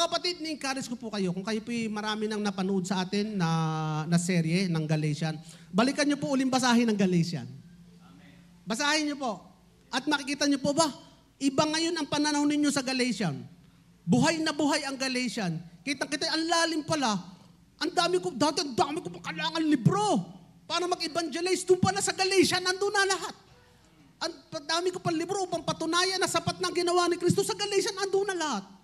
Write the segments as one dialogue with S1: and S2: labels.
S1: mga kapatid, ni-encourage ko po kayo, kung kayo po marami nang napanood sa atin na, na serye ng Galatian, balikan nyo po uling basahin ng Galatian. Amen. Basahin nyo po. At makikita nyo po ba, iba ngayon ang pananaw ninyo sa Galatian. Buhay na buhay ang Galatian. Kitang-kita, ang lalim pala. Ang dami ko, dati ang dami ko kailangan libro para mag-evangelize. Doon pala sa Galatian, nandun na lahat. Ang dami ko pang libro upang patunayan na sapat na ginawa ni Kristo. Sa Galatian, andun na lahat.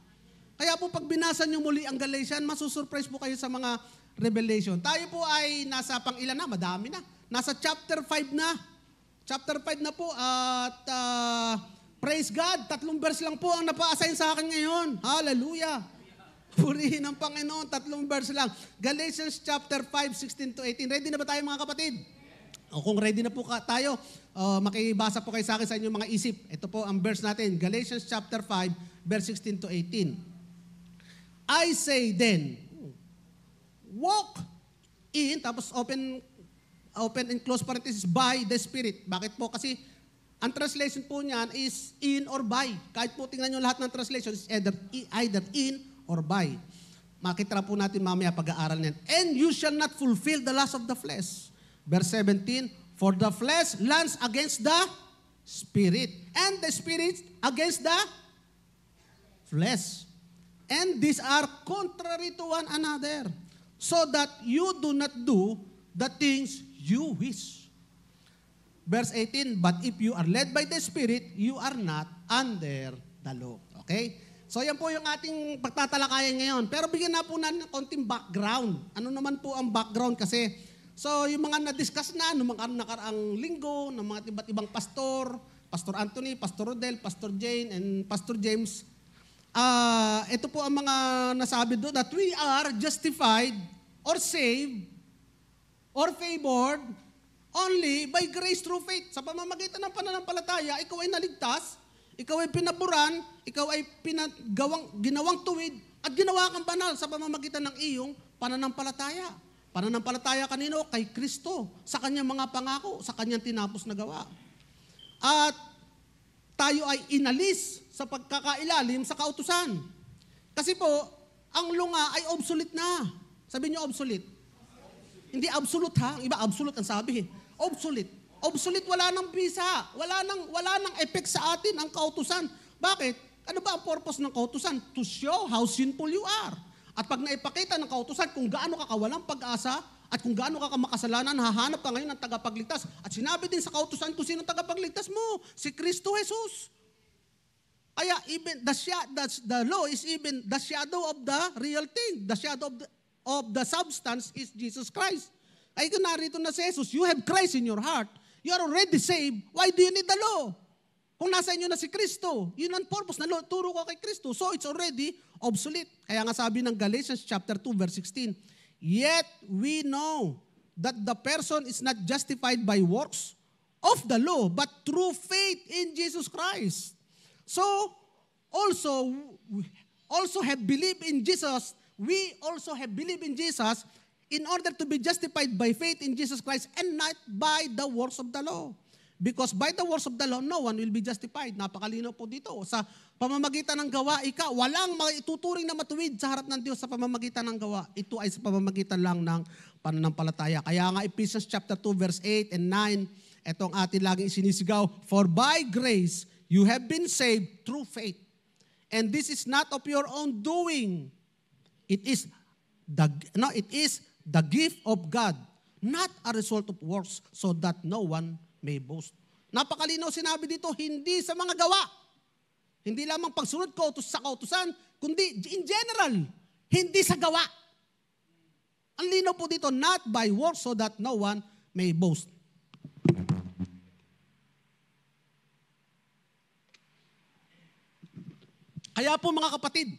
S1: Kaya po pag binasa nyo muli ang Galatian, masusurprise po kayo sa mga revelation. Tayo po ay nasa pang ilan na, madami na. Nasa chapter 5 na. Chapter 5 na po at uh, praise God, tatlong verse lang po ang napa-assign sa akin ngayon. Hallelujah. Purihin ang Panginoon, tatlong verse lang. Galatians chapter 5, 16 to 18. Ready na ba tayo mga kapatid? O kung ready na po ka, tayo, uh, makibasa po kayo sa akin sa inyong mga isip. Ito po ang verse natin, Galatians chapter 5, verse 16 to 18. I say then, walk in, tapos open, open and close parenthesis, by the Spirit. Bakit po? Kasi ang translation po niyan is in or by. Kahit po tingnan nyo lahat ng translation, is either, either in or by. Makita po natin mamaya pag-aaral niyan. And you shall not fulfill the lust of the flesh. Verse 17, For the flesh lands against the Spirit, and the Spirit against the flesh. And these are contrary to one another, so that you do not do the things you wish. Verse 18, But if you are led by the Spirit, you are not under the law. Okay? So yan po yung ating pagtatalakayan ngayon. Pero bigyan na po natin ng konting background. Ano naman po ang background kasi So yung mga na-discuss na noong mga nakaraang linggo ng mga iba't ibang pastor, Pastor Anthony, Pastor Rodel, Pastor Jane, and Pastor James, uh, ito po ang mga nasabi doon that we are justified or saved or favored only by grace through faith. Sa pamamagitan ng pananampalataya, ikaw ay naligtas, ikaw ay pinaburan, ikaw ay pinagawang, ginawang tuwid, at ginawa kang banal sa pamamagitan ng iyong pananampalataya. Pananampalataya kanino? Kay Kristo, sa kanyang mga pangako, sa kanyang tinapos na gawa. At tayo ay inalis sa pagkakailalim sa kautusan. Kasi po, ang lunga ay obsolete na. Sabi niyo obsolete. Hindi absolute ha. Ang iba absolute ang sabi. Obsolete. Obsolete, wala nang bisa. Wala nang, wala nang effect sa atin ang kautusan. Bakit? Ano ba ang purpose ng kautusan? To show how sinful you are. At pag naipakita ng kautusan kung gaano ka kawalang pag-asa at kung gaano ka kamakasalanan, hahanap ka ngayon ng tagapagligtas. At sinabi din sa kautusan kung sino tagapagligtas mo, si Kristo Jesus. Kaya even the, that's the law is even the shadow of the real thing. The shadow of the, of the substance is Jesus Christ. Ay kung narito na si Jesus, you have Christ in your heart. You are already saved. Why do you need the law? Kung nasa inyo na si Kristo, yun ang purpose na turo ko kay Kristo. So it's already obsolete. Kaya nga sabi ng Galatians chapter 2 verse 16, Yet we know that the person is not justified by works of the law, but through faith in Jesus Christ. So, also, also have believed in Jesus. We also have believed in Jesus in order to be justified by faith in Jesus Christ and not by the works of the law. Because by the works of the law, no one will be justified. Napakalino po dito. Sa pamamagitan ng gawa, ika, walang maituturing na matuwid sa harap ng Diyos sa pamamagitan ng gawa. Ito ay sa pamamagitan lang ng pananampalataya. Kaya nga Ephesians chapter 2 verse 8 and 9, ito ating laging sinisigaw, For by grace you have been saved through faith. And this is not of your own doing. It is the, no, it is the gift of God, not a result of works, so that no one may boast. Napakalinaw sinabi dito, hindi sa mga gawa. Hindi lamang pagsunod ko utos sa kautusan, kundi in general, hindi sa gawa. Ang lino po dito, not by works so that no one may boast. Kaya po mga kapatid,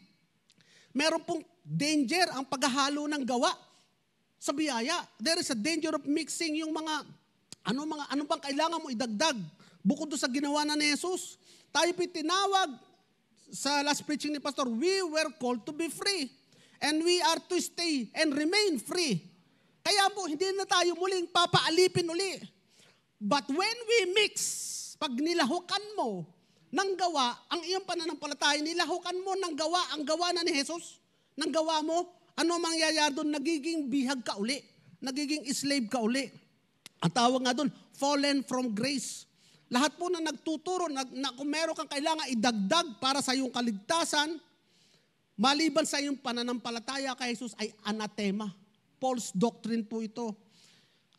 S1: meron pong danger ang paghahalo ng gawa sa biyaya. There is a danger of mixing yung mga ano mga ano pang kailangan mo idagdag bukod do sa ginawa na ni Jesus? Tayo po tinawag sa last preaching ni pastor, we were called to be free and we are to stay and remain free. Kaya po hindi na tayo muling papaalipin uli. But when we mix, pag nilahukan mo ng gawa, ang iyong pananampalataya, nilahukan mo ng gawa, ang gawa na ni Jesus, ng gawa mo, ano mangyayari doon? Nagiging bihag ka uli. Nagiging slave ka uli. Ang tawag nga doon, fallen from grace. Lahat po na nagtuturo na, na kung meron kang kailangan idagdag para sa iyong kaligtasan, maliban sa iyong pananampalataya kay Jesus ay anatema. False doctrine po ito.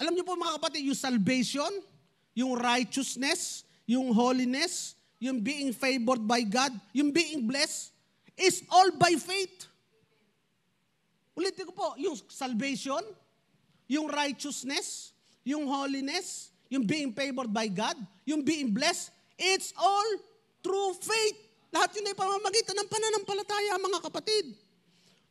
S1: Alam niyo po mga kapatid, yung salvation, yung righteousness, yung holiness, yung being favored by God, yung being blessed, is all by faith. Ulitin ko po, yung salvation, yung righteousness, yung holiness, yung being favored by God, yung being blessed, it's all through faith. Lahat yun ay pamamagitan ng pananampalataya, mga kapatid.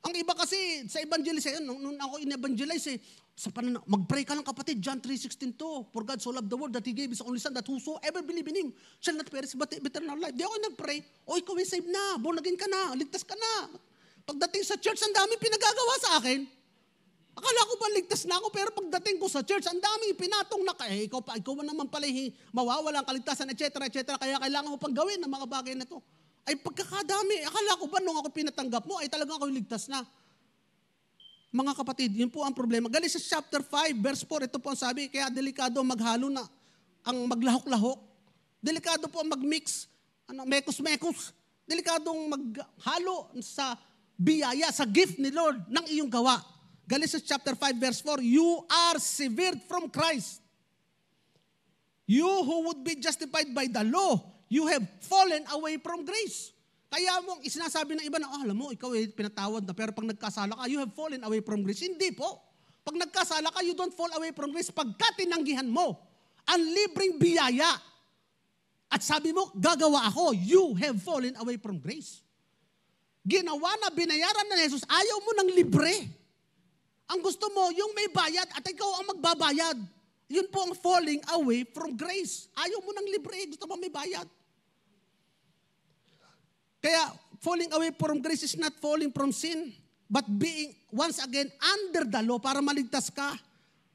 S1: Ang iba kasi sa evangelization, nung, nung ako in-evangelize, eh, sa panan mag-pray ka lang kapatid, John 3.16 to, For God so loved the world that He gave His only Son, that whosoever believe in Him shall not perish but eternal life. Di ako nag-pray, o ikaw ay saved na, born again ka na, ligtas ka na. Pagdating sa church, ang dami pinagagawa sa akin. Akala ko ba ligtas na ako pero pagdating ko sa church, ang dami pinatong na kaya eh, ikaw pa, ikaw naman pala mawawala ang kaligtasan, etc., etc. Kaya kailangan ko pang gawin ng mga bagay na to. Ay pagkakadami, akala ko ba nung ako pinatanggap mo, ay talaga ako ligtas na. Mga kapatid, yun po ang problema. Galing sa chapter 5, verse 4, ito po ang sabi, kaya delikado maghalo na ang maglahok-lahok. Delikado po ang mag-mix, ano, mekos-mekos. Delikadong maghalo sa biyaya, sa gift ni Lord ng iyong gawa. Galatians chapter 5 verse 4, you are severed from Christ. You who would be justified by the law, you have fallen away from grace. Kaya mo, isinasabi ng iba na, oh, alam mo, ikaw ay pinatawad na, pero pag nagkasala ka, you have fallen away from grace. Hindi po. Pag nagkasala ka, you don't fall away from grace. Pagka tinanggihan mo, ang libreng biyaya. At sabi mo, gagawa ako, you have fallen away from grace. Ginawa na, binayaran na ni Jesus, ayaw mo ng libre. Ang gusto mo, yung may bayad at ikaw ang magbabayad. Yun po ang falling away from grace. Ayaw mo ng libre, gusto mo may bayad. Kaya falling away from grace is not falling from sin, but being once again under the law para maligtas ka.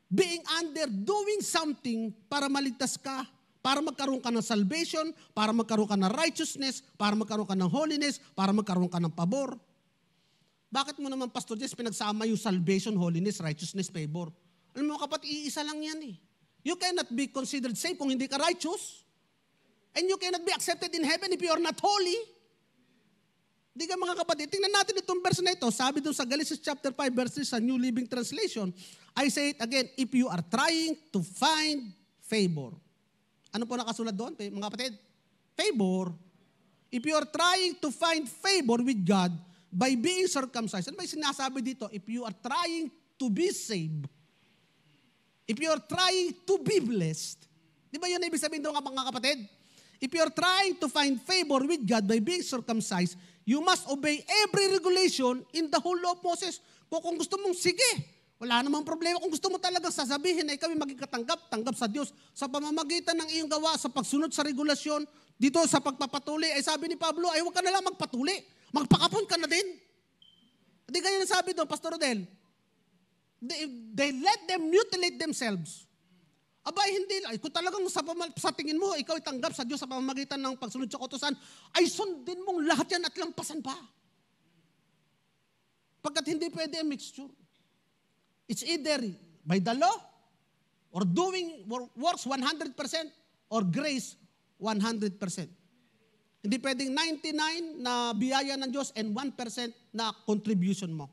S1: Being under, doing something para maligtas ka. Para magkaroon ka ng salvation, para magkaroon ka ng righteousness, para magkaroon ka ng holiness, para magkaroon ka ng pabor. Bakit mo naman, Pastor Jess, pinagsama yung salvation, holiness, righteousness, favor? Alam mo kapatid, iisa lang yan eh. You cannot be considered saved kung hindi ka righteous. And you cannot be accepted in heaven if you are not holy. Di ka mga kapatid, tingnan natin itong verse na ito. Sabi doon sa Galatians chapter 5 verses sa New Living Translation, I say it again, if you are trying to find favor. Ano po nakasulat doon, mga kapatid? Favor. If you are trying to find favor with God, by being circumcised. Ano ba sinasabi dito? If you are trying to be saved, if you are trying to be blessed, di ba yun ibig sabihin doon mga kapatid? If you are trying to find favor with God by being circumcised, you must obey every regulation in the whole law of Moses. Kung, kung gusto mong, sige, wala namang problema. Kung gusto mo talaga sasabihin na ikaw ay katanggap, tanggap sa Diyos sa pamamagitan ng iyong gawa, sa pagsunod sa regulasyon, dito sa pagpapatuli, ay sabi ni Pablo, ay huwag ka na lang magpatuli. Magpakapon ka na din. Hindi ganyan sabi doon, Pastor Rodel. They, they let them mutilate themselves. Aba, hindi lang. Kung talagang sa, sa tingin mo, ikaw itanggap sa Diyos sa pamamagitan ng pagsunod sa kautosan, ay sundin mong lahat yan at lampasan pa. Pagkat hindi pwede ang mixture. It's either by the law, or doing works 100%, or grace 100%. Hindi pwedeng 99 na biyaya ng Diyos and 1% na contribution mo.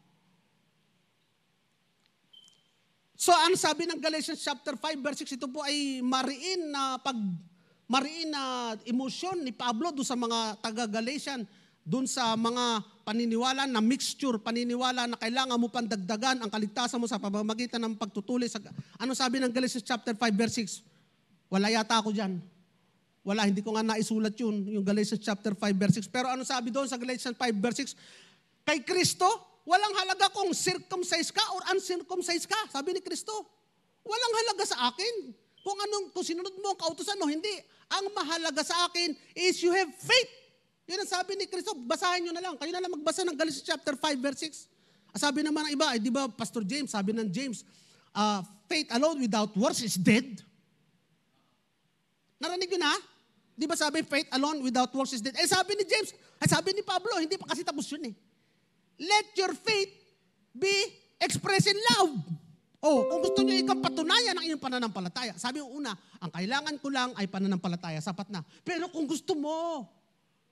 S1: So ang sabi ng Galatians chapter 5 verse 6 ito po ay mariin na pag mariin na emosyon ni Pablo do sa mga taga Galatian doon sa mga paniniwala na mixture, paniniwala na kailangan mo pang dagdagan ang kaligtasan mo sa pamamagitan ng pagtutuli sa Ano sabi ng Galatians chapter 5 verse 6? Wala yata ako diyan. Wala, hindi ko nga naisulat yun, yung Galatians chapter 5 verse 6. Pero ano sabi doon sa Galatians 5 verse 6? Kay Kristo, walang halaga kung circumcised ka or uncircumcised ka, sabi ni Kristo. Walang halaga sa akin. Kung anong, kung sinunod mo ang kautosan no, hindi. Ang mahalaga sa akin is you have faith. Yun ang sabi ni Kristo. Basahin nyo na lang. Kayo na lang magbasa ng Galatians chapter 5 verse 6. Sabi naman ng iba, eh, di ba Pastor James, sabi ng James, uh, faith alone without works is dead. Narinig yun na? Di ba sabi, faith alone without works is dead? Eh sabi ni James, ay eh, sabi ni Pablo, hindi pa kasi tapos yun eh. Let your faith be expressed in love. Oh, kung gusto niyo ikaw patunayan ang iyong pananampalataya. Sabi ko una, ang kailangan ko lang ay pananampalataya, sapat na. Pero kung gusto mo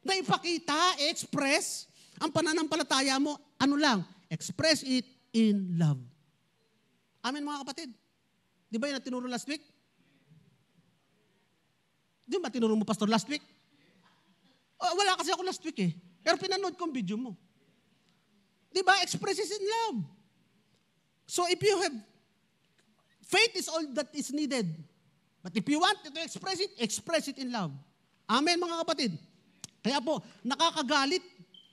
S1: na ipakita, express ang pananampalataya mo, ano lang, express it in love. Amen mga kapatid. Di ba yun ang tinuro last week? Di ba tinuro mo, Pastor, last week? Oh, wala kasi ako last week eh. Pero pinanood kong video mo. Di ba? Expresses in love. So if you have, faith is all that is needed. But if you want to express it, express it in love. Amen, mga kapatid. Kaya po, nakakagalit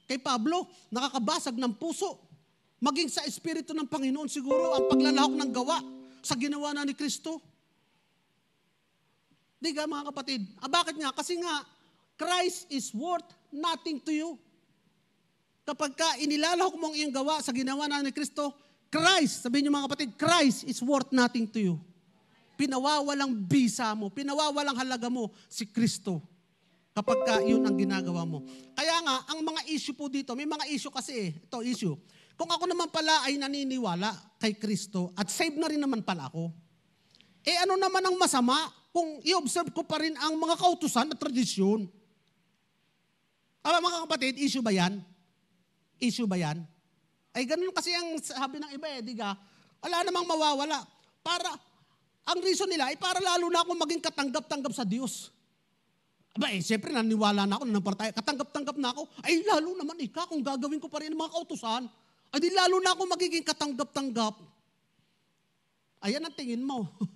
S1: kay Pablo, nakakabasag ng puso. Maging sa espiritu ng Panginoon siguro ang paglalahok ng gawa sa ginawa na ni Kristo. Diga mga kapatid, ah, bakit nga? Kasi nga, Christ is worth nothing to you. Kapag ka inilalahok mo ang iyong gawa sa ginawa na ni Kristo, Christ, sabihin niyo mga kapatid, Christ is worth nothing to you. Pinawawalang bisa mo, pinawawalang halaga mo si Kristo. Kapag ka yun ang ginagawa mo. Kaya nga, ang mga issue po dito, may mga issue kasi eh, ito issue. Kung ako naman pala ay naniniwala kay Kristo at saved na rin naman pala ako, eh ano naman ang masama kung i-observe ko pa rin ang mga kautusan na tradisyon. Aba mga kapatid, issue ba yan? Issue ba yan? Ay ganun kasi ang sabi ng iba eh, di ka? Wala namang mawawala. Para, ang reason nila ay para lalo na akong maging katanggap-tanggap sa Diyos. Aba eh, siyempre naniwala na ako, nanampartaya, katanggap-tanggap na ako. Ay lalo naman ika kung gagawin ko pa rin ang mga kautusan. Ay di lalo na ako magiging katanggap-tanggap. Ayan ang tingin mo.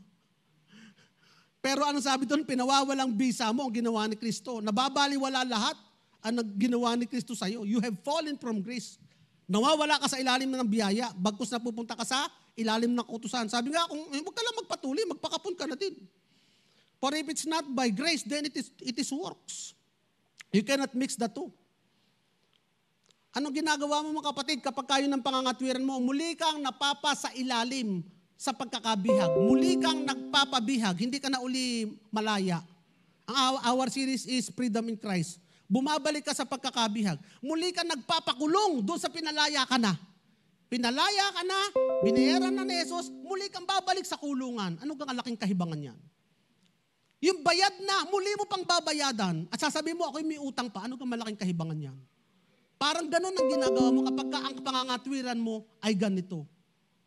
S1: Pero ano sabi doon? Pinawawalang visa mo ang ginawa ni Kristo. Nababaliwala lahat ang ginawa ni Kristo sa iyo. You have fallen from grace. Nawawala ka sa ilalim ng biyaya, bagkus na pupunta ka sa ilalim ng kutusan. Sabi nga, kung eh, huwag ka lang magpatuloy, magpakapon ka na din. For if it's not by grace, then it is, it is works. You cannot mix the two. Anong ginagawa mo mga kapatid kapag kayo ng pangangatwiran mo? Muli kang napapa sa ilalim sa pagkakabihag. Muli kang nagpapabihag, hindi ka na uli malaya. Ang our series is Freedom in Christ. Bumabalik ka sa pagkakabihag. Muli kang nagpapakulong doon sa pinalaya ka na. Pinalaya ka na, binayaran na ni Jesus, muli kang babalik sa kulungan. Ano kang alaking kahibangan yan? Yung bayad na, muli mo pang babayadan. At sasabihin mo, ako'y may utang pa. Ano kang malaking kahibangan yan? Parang ganun ang ginagawa mo kapag ka ang pangangatwiran mo ay ganito.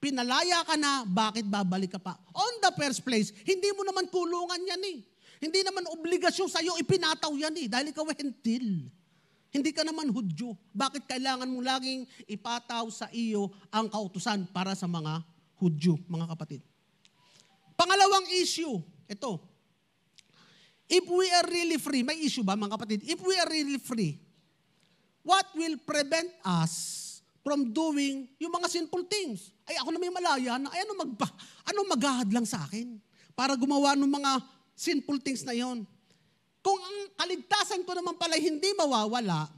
S1: Pinalaya ka na, bakit babalik ka pa? On the first place, hindi mo naman kulungan yan eh. Hindi naman obligasyon sa iyo ipinataw yan eh, dahil ikaw ay hentil. Hindi ka naman hudyo. Bakit kailangan mo laging ipataw sa iyo ang kautusan para sa mga hudyo, mga kapatid? Pangalawang issue, ito. If we are really free, may issue ba mga kapatid? If we are really free, what will prevent us from doing yung mga sinful things. Ay, ako na may malaya na, ay, ano, magba, ano maghahad lang sa akin para gumawa ng mga sinful things na yon. Kung ang kaligtasan ko naman pala hindi mawawala,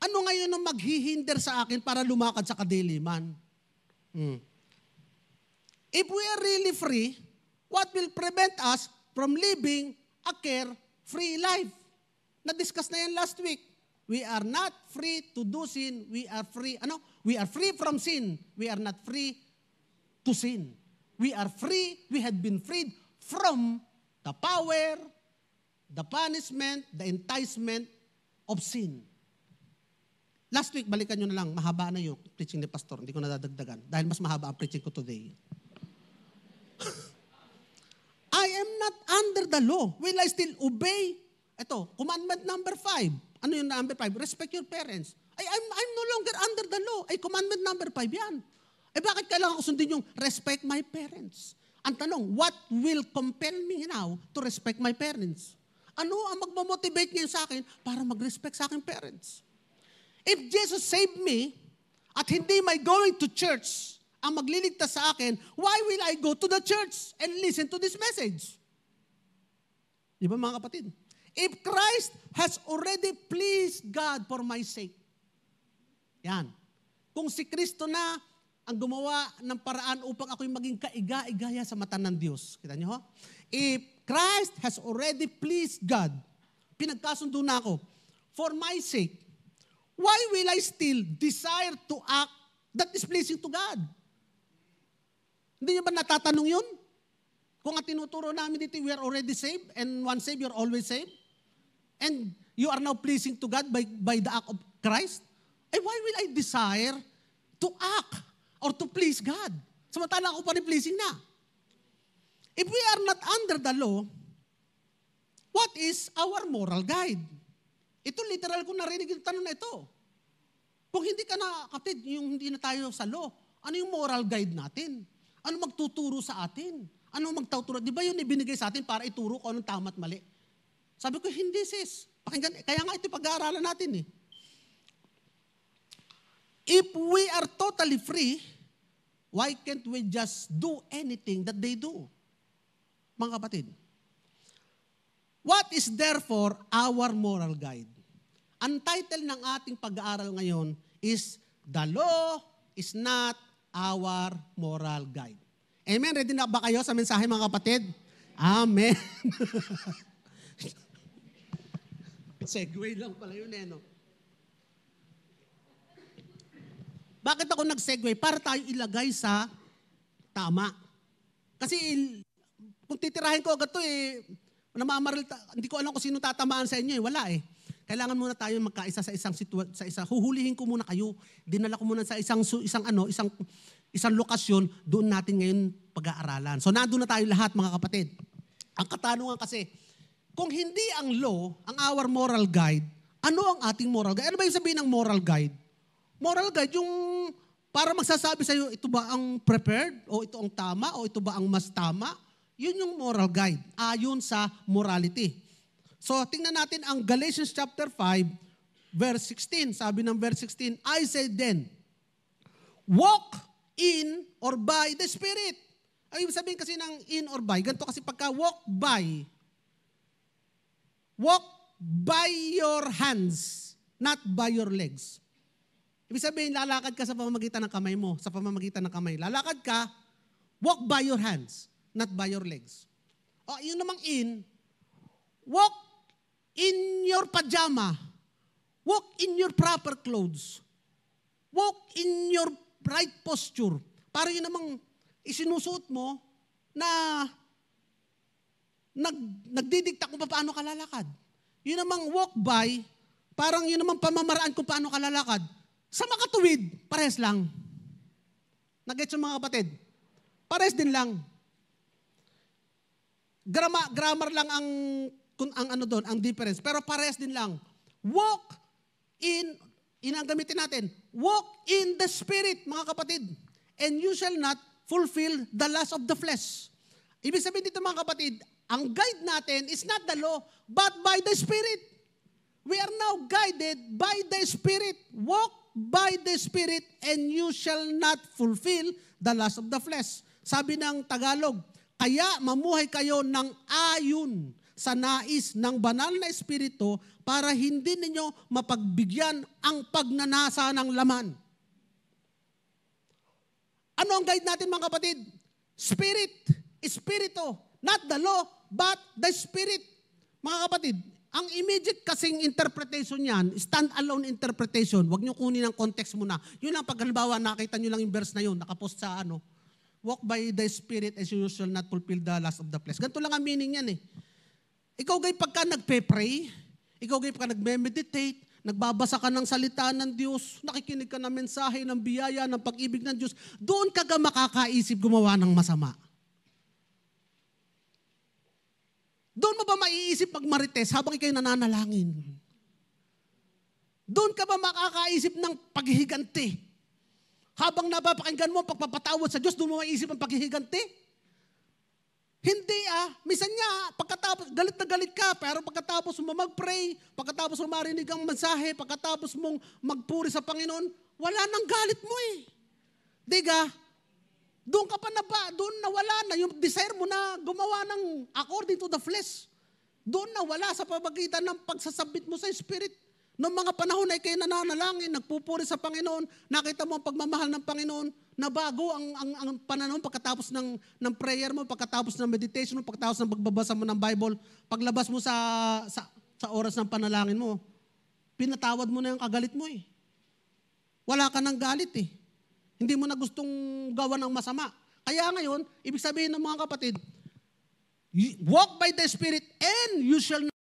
S1: ano ngayon ang maghihinder sa akin para lumakad sa kadiliman? Hmm. If we are really free, what will prevent us from living a care-free life? Na-discuss na yan last week. We are not free to do sin. We are free, ano? We are free from sin. We are not free to sin. We are free. We had been freed from the power, the punishment, the enticement of sin. Last week, balikan nyo na lang, mahaba na yung preaching ni Pastor. Hindi ko nadadagdagan dahil mas mahaba ang preaching ko today. I am not under the law. Will I still obey? Ito, commandment number five. Ano yung number five? Respect your parents. Ay, I'm, I'm no longer under the law. Ay, commandment number five yan. Eh bakit kailangan ko sundin yung respect my parents? Ang tanong, what will compel me now to respect my parents? Ano ang magmamotivate ngayon sa akin para mag-respect sa aking parents? If Jesus saved me at hindi my going to church ang magliligtas sa akin, why will I go to the church and listen to this message? Di ba mga kapatid? if Christ has already pleased God for my sake. Yan. Kung si Kristo na ang gumawa ng paraan upang ako'y maging kaiga-igaya sa mata ng Diyos. Kita niyo ho? If Christ has already pleased God, pinagkasundo na ako, for my sake, why will I still desire to act that is pleasing to God? Hindi niyo ba natatanong yun? Kung ang tinuturo namin dito, we are already saved and once saved, you're always saved. And you are now pleasing to God by, by the act of Christ? Eh, why will I desire to act or to please God? Samantala ako pa rin pleasing na. If we are not under the law, what is our moral guide? Ito literal ko narinig yung tanong na ito. Kung hindi ka na, kapatid, yung hindi na tayo sa law, ano yung moral guide natin? Ano magtuturo sa atin? Ano magtuturo? Di ba yun ibinigay sa atin para ituro kung anong tama at mali? Sabi ko, hindi sis. Pakinggan, kaya nga ito pag-aaralan natin eh. If we are totally free, why can't we just do anything that they do? Mga kapatid, what is therefore our moral guide? Ang title ng ating pag-aaral ngayon is The Law is Not Our Moral Guide. Amen? Ready na ba kayo sa mensahe mga kapatid? Amen. Segway lang pala yun eh, no? Bakit ako nag segue Para tayo ilagay sa tama. Kasi kung titirahin ko agad to eh, namamaril, hindi ko alam kung sino tatamaan sa inyo eh, wala eh. Kailangan muna tayo magkaisa sa isang situa- sa isa. Huhulihin ko muna kayo. Dinala ko muna sa isang isang ano, isang isang lokasyon doon natin ngayon pag-aaralan. So nandoon na tayo lahat mga kapatid. Ang katanungan kasi, kung hindi ang law, ang our moral guide, ano ang ating moral guide? Ano ba yung sabihin ng moral guide? Moral guide, yung para magsasabi sa'yo, ito ba ang prepared? O ito ang tama? O ito ba ang mas tama? Yun yung moral guide, ayon sa morality. So tingnan natin ang Galatians chapter 5, verse 16. Sabi ng verse 16, I say then, walk in or by the Spirit. Ay, ibig sabihin kasi ng in or by, ganito kasi pagka walk by, Walk by your hands, not by your legs. Ibig sabihin, lalakad ka sa pamamagitan ng kamay mo, sa pamamagitan ng kamay. Lalakad ka, walk by your hands, not by your legs. O, yun namang in, walk in your pajama, walk in your proper clothes, walk in your right posture. Para yun namang isinusuot mo na nag, nagdidikta kung paano ka lalakad. Yun namang walk by, parang yun namang pamamaraan kung paano ka lalakad. Sa makatuwid, pares lang. Nag-gets yung mga kapatid? Pares din lang. Grama, grammar lang ang, kung, ang ano doon, ang difference. Pero pares din lang. Walk in, in ang gamitin natin, walk in the spirit, mga kapatid. And you shall not fulfill the lust of the flesh. Ibig sabihin dito mga kapatid, ang guide natin is not the law, but by the Spirit. We are now guided by the Spirit. Walk by the Spirit and you shall not fulfill the lust of the flesh. Sabi ng Tagalog, kaya mamuhay kayo ng ayon sa nais ng banal na espiritu para hindi ninyo mapagbigyan ang pagnanasa ng laman. Ano ang guide natin mga kapatid? Spirit, espiritu, not the law, But the Spirit, mga kapatid, ang immediate kasing interpretation niyan, stand-alone interpretation, wag niyo kunin ang context muna. Yun lang, pag halimbawa, nakita niyo lang yung verse na yun, nakapost sa ano, walk by the Spirit as you shall not fulfill the last of the flesh. Ganito lang ang meaning niyan eh. Ikaw gay pagka nagpe-pray, ikaw gay pagka nagme-meditate, nagbabasa ka ng salita ng Diyos, nakikinig ka ng mensahe, ng biyaya, ng pag-ibig ng Diyos, doon ka ga makakaisip gumawa ng masama. Doon mo ba maiisip pag marites habang ikaw nananalangin? Doon ka ba makakaisip ng paghihiganti? Habang napapakinggan mo pagpapatawad sa Diyos, doon mo maiisip ang paghihiganti? Hindi ah. Misan niya, pagkatapos, galit na galit ka, pero pagkatapos mo mag-pray, pagkatapos mo marinig ang mensahe, pagkatapos mong magpuri sa Panginoon, wala nang galit mo eh. Diga, doon ka pa na ba, doon nawala na yung desire mo na gumawa ng according to the flesh. Doon nawala sa pamagitan ng pagsasabit mo sa Spirit. Noong mga panahon ay kayo nananalangin, nagpupuri sa Panginoon, nakita mo ang pagmamahal ng Panginoon, na bago ang, ang, ang pananaw pagkatapos ng, ng prayer mo, pagkatapos ng meditation mo, pagkatapos ng pagbabasa mo ng Bible, paglabas mo sa, sa, sa oras ng panalangin mo, pinatawad mo na yung kagalit mo eh. Wala ka ng galit eh. Hindi mo na gustong gawa ng masama. Kaya ngayon, ibig sabihin ng mga kapatid, walk by the Spirit and you shall not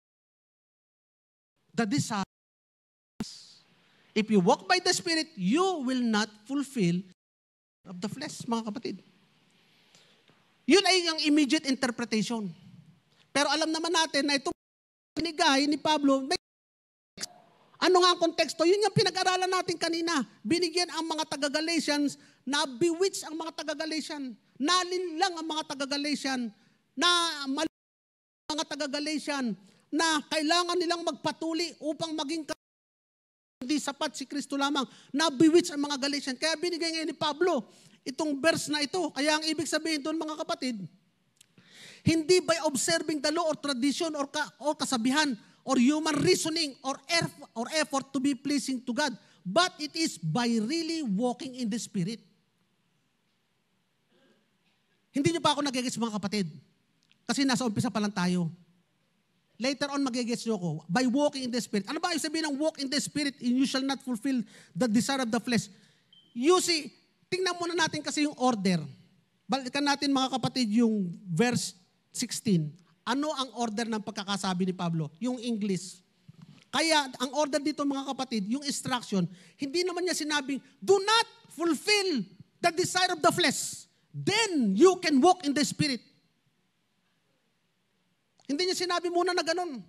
S1: the desires. If you walk by the Spirit, you will not fulfill of the flesh, mga kapatid. Yun ay ang immediate interpretation. Pero alam naman natin na ito binigay ni Pablo, may ano nga ang konteksto? Yun yung pinag-aralan natin kanina. Binigyan ang mga taga-Galatians na bewitch ang mga taga-Galatian. lang ang mga taga-Galatian na mali mga taga-Galatian na kailangan nilang magpatuli upang maging hindi sapat si Kristo lamang. na Nabiwitch ang mga Galatian. Kaya binigay ngayon ni Pablo itong verse na ito. Kaya ang ibig sabihin doon mga kapatid, hindi by observing the law or tradition or, ka, or kasabihan or human reasoning or, or effort to be pleasing to God, but it is by really walking in the Spirit. Hindi niyo pa ako nagigits mga kapatid. Kasi nasa umpisa pa lang tayo. Later on, magigets niyo ako. By walking in the Spirit. Ano ba yung sabihin ng walk in the Spirit you shall not fulfill the desire of the flesh? You see, tingnan muna natin kasi yung order. Balikan natin mga kapatid yung verse 16. Ano ang order ng pagkakasabi ni Pablo? Yung English. Kaya ang order dito mga kapatid, yung instruction, hindi naman niya sinabing, do not fulfill the desire of the flesh. Then you can walk in the Spirit. Hindi niya sinabi muna na ganun.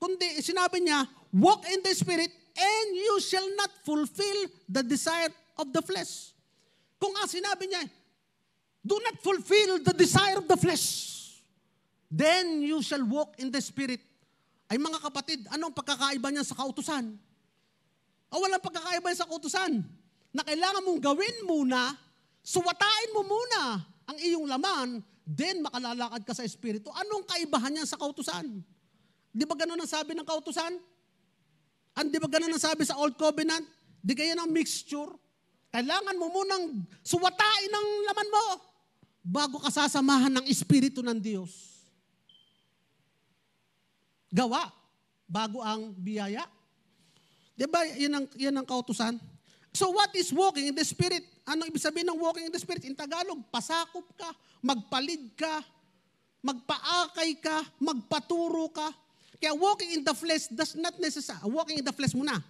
S1: Kundi sinabi niya, walk in the Spirit and you shall not fulfill the desire of the flesh. Kung ang sinabi niya, do not fulfill the desire of the flesh. Then you shall walk in the Spirit. Ay mga kapatid, anong pagkakaiba niyan sa kautusan? O ah, walang pagkakaiba sa kautusan. Na kailangan mong gawin muna, suwatain mo muna ang iyong laman, then makalalakad ka sa Espiritu. Anong kaibahan niyan sa kautusan? Di ba ganun ang sabi ng kautusan? Ang di ba ganun ang sabi sa Old Covenant? Di kaya ng mixture? Kailangan mo munang suwatain ang laman mo bago ka sasamahan ng Espiritu ng Diyos gawa bago ang biyaya. Di ba, yan ang, yan ang kautusan. So what is walking in the Spirit? Ano ibig sabihin ng walking in the Spirit? In Tagalog, pasakop ka, magpalid ka, magpaakay ka, magpaturo ka. Kaya walking in the flesh does not necessary. Walking in the flesh muna.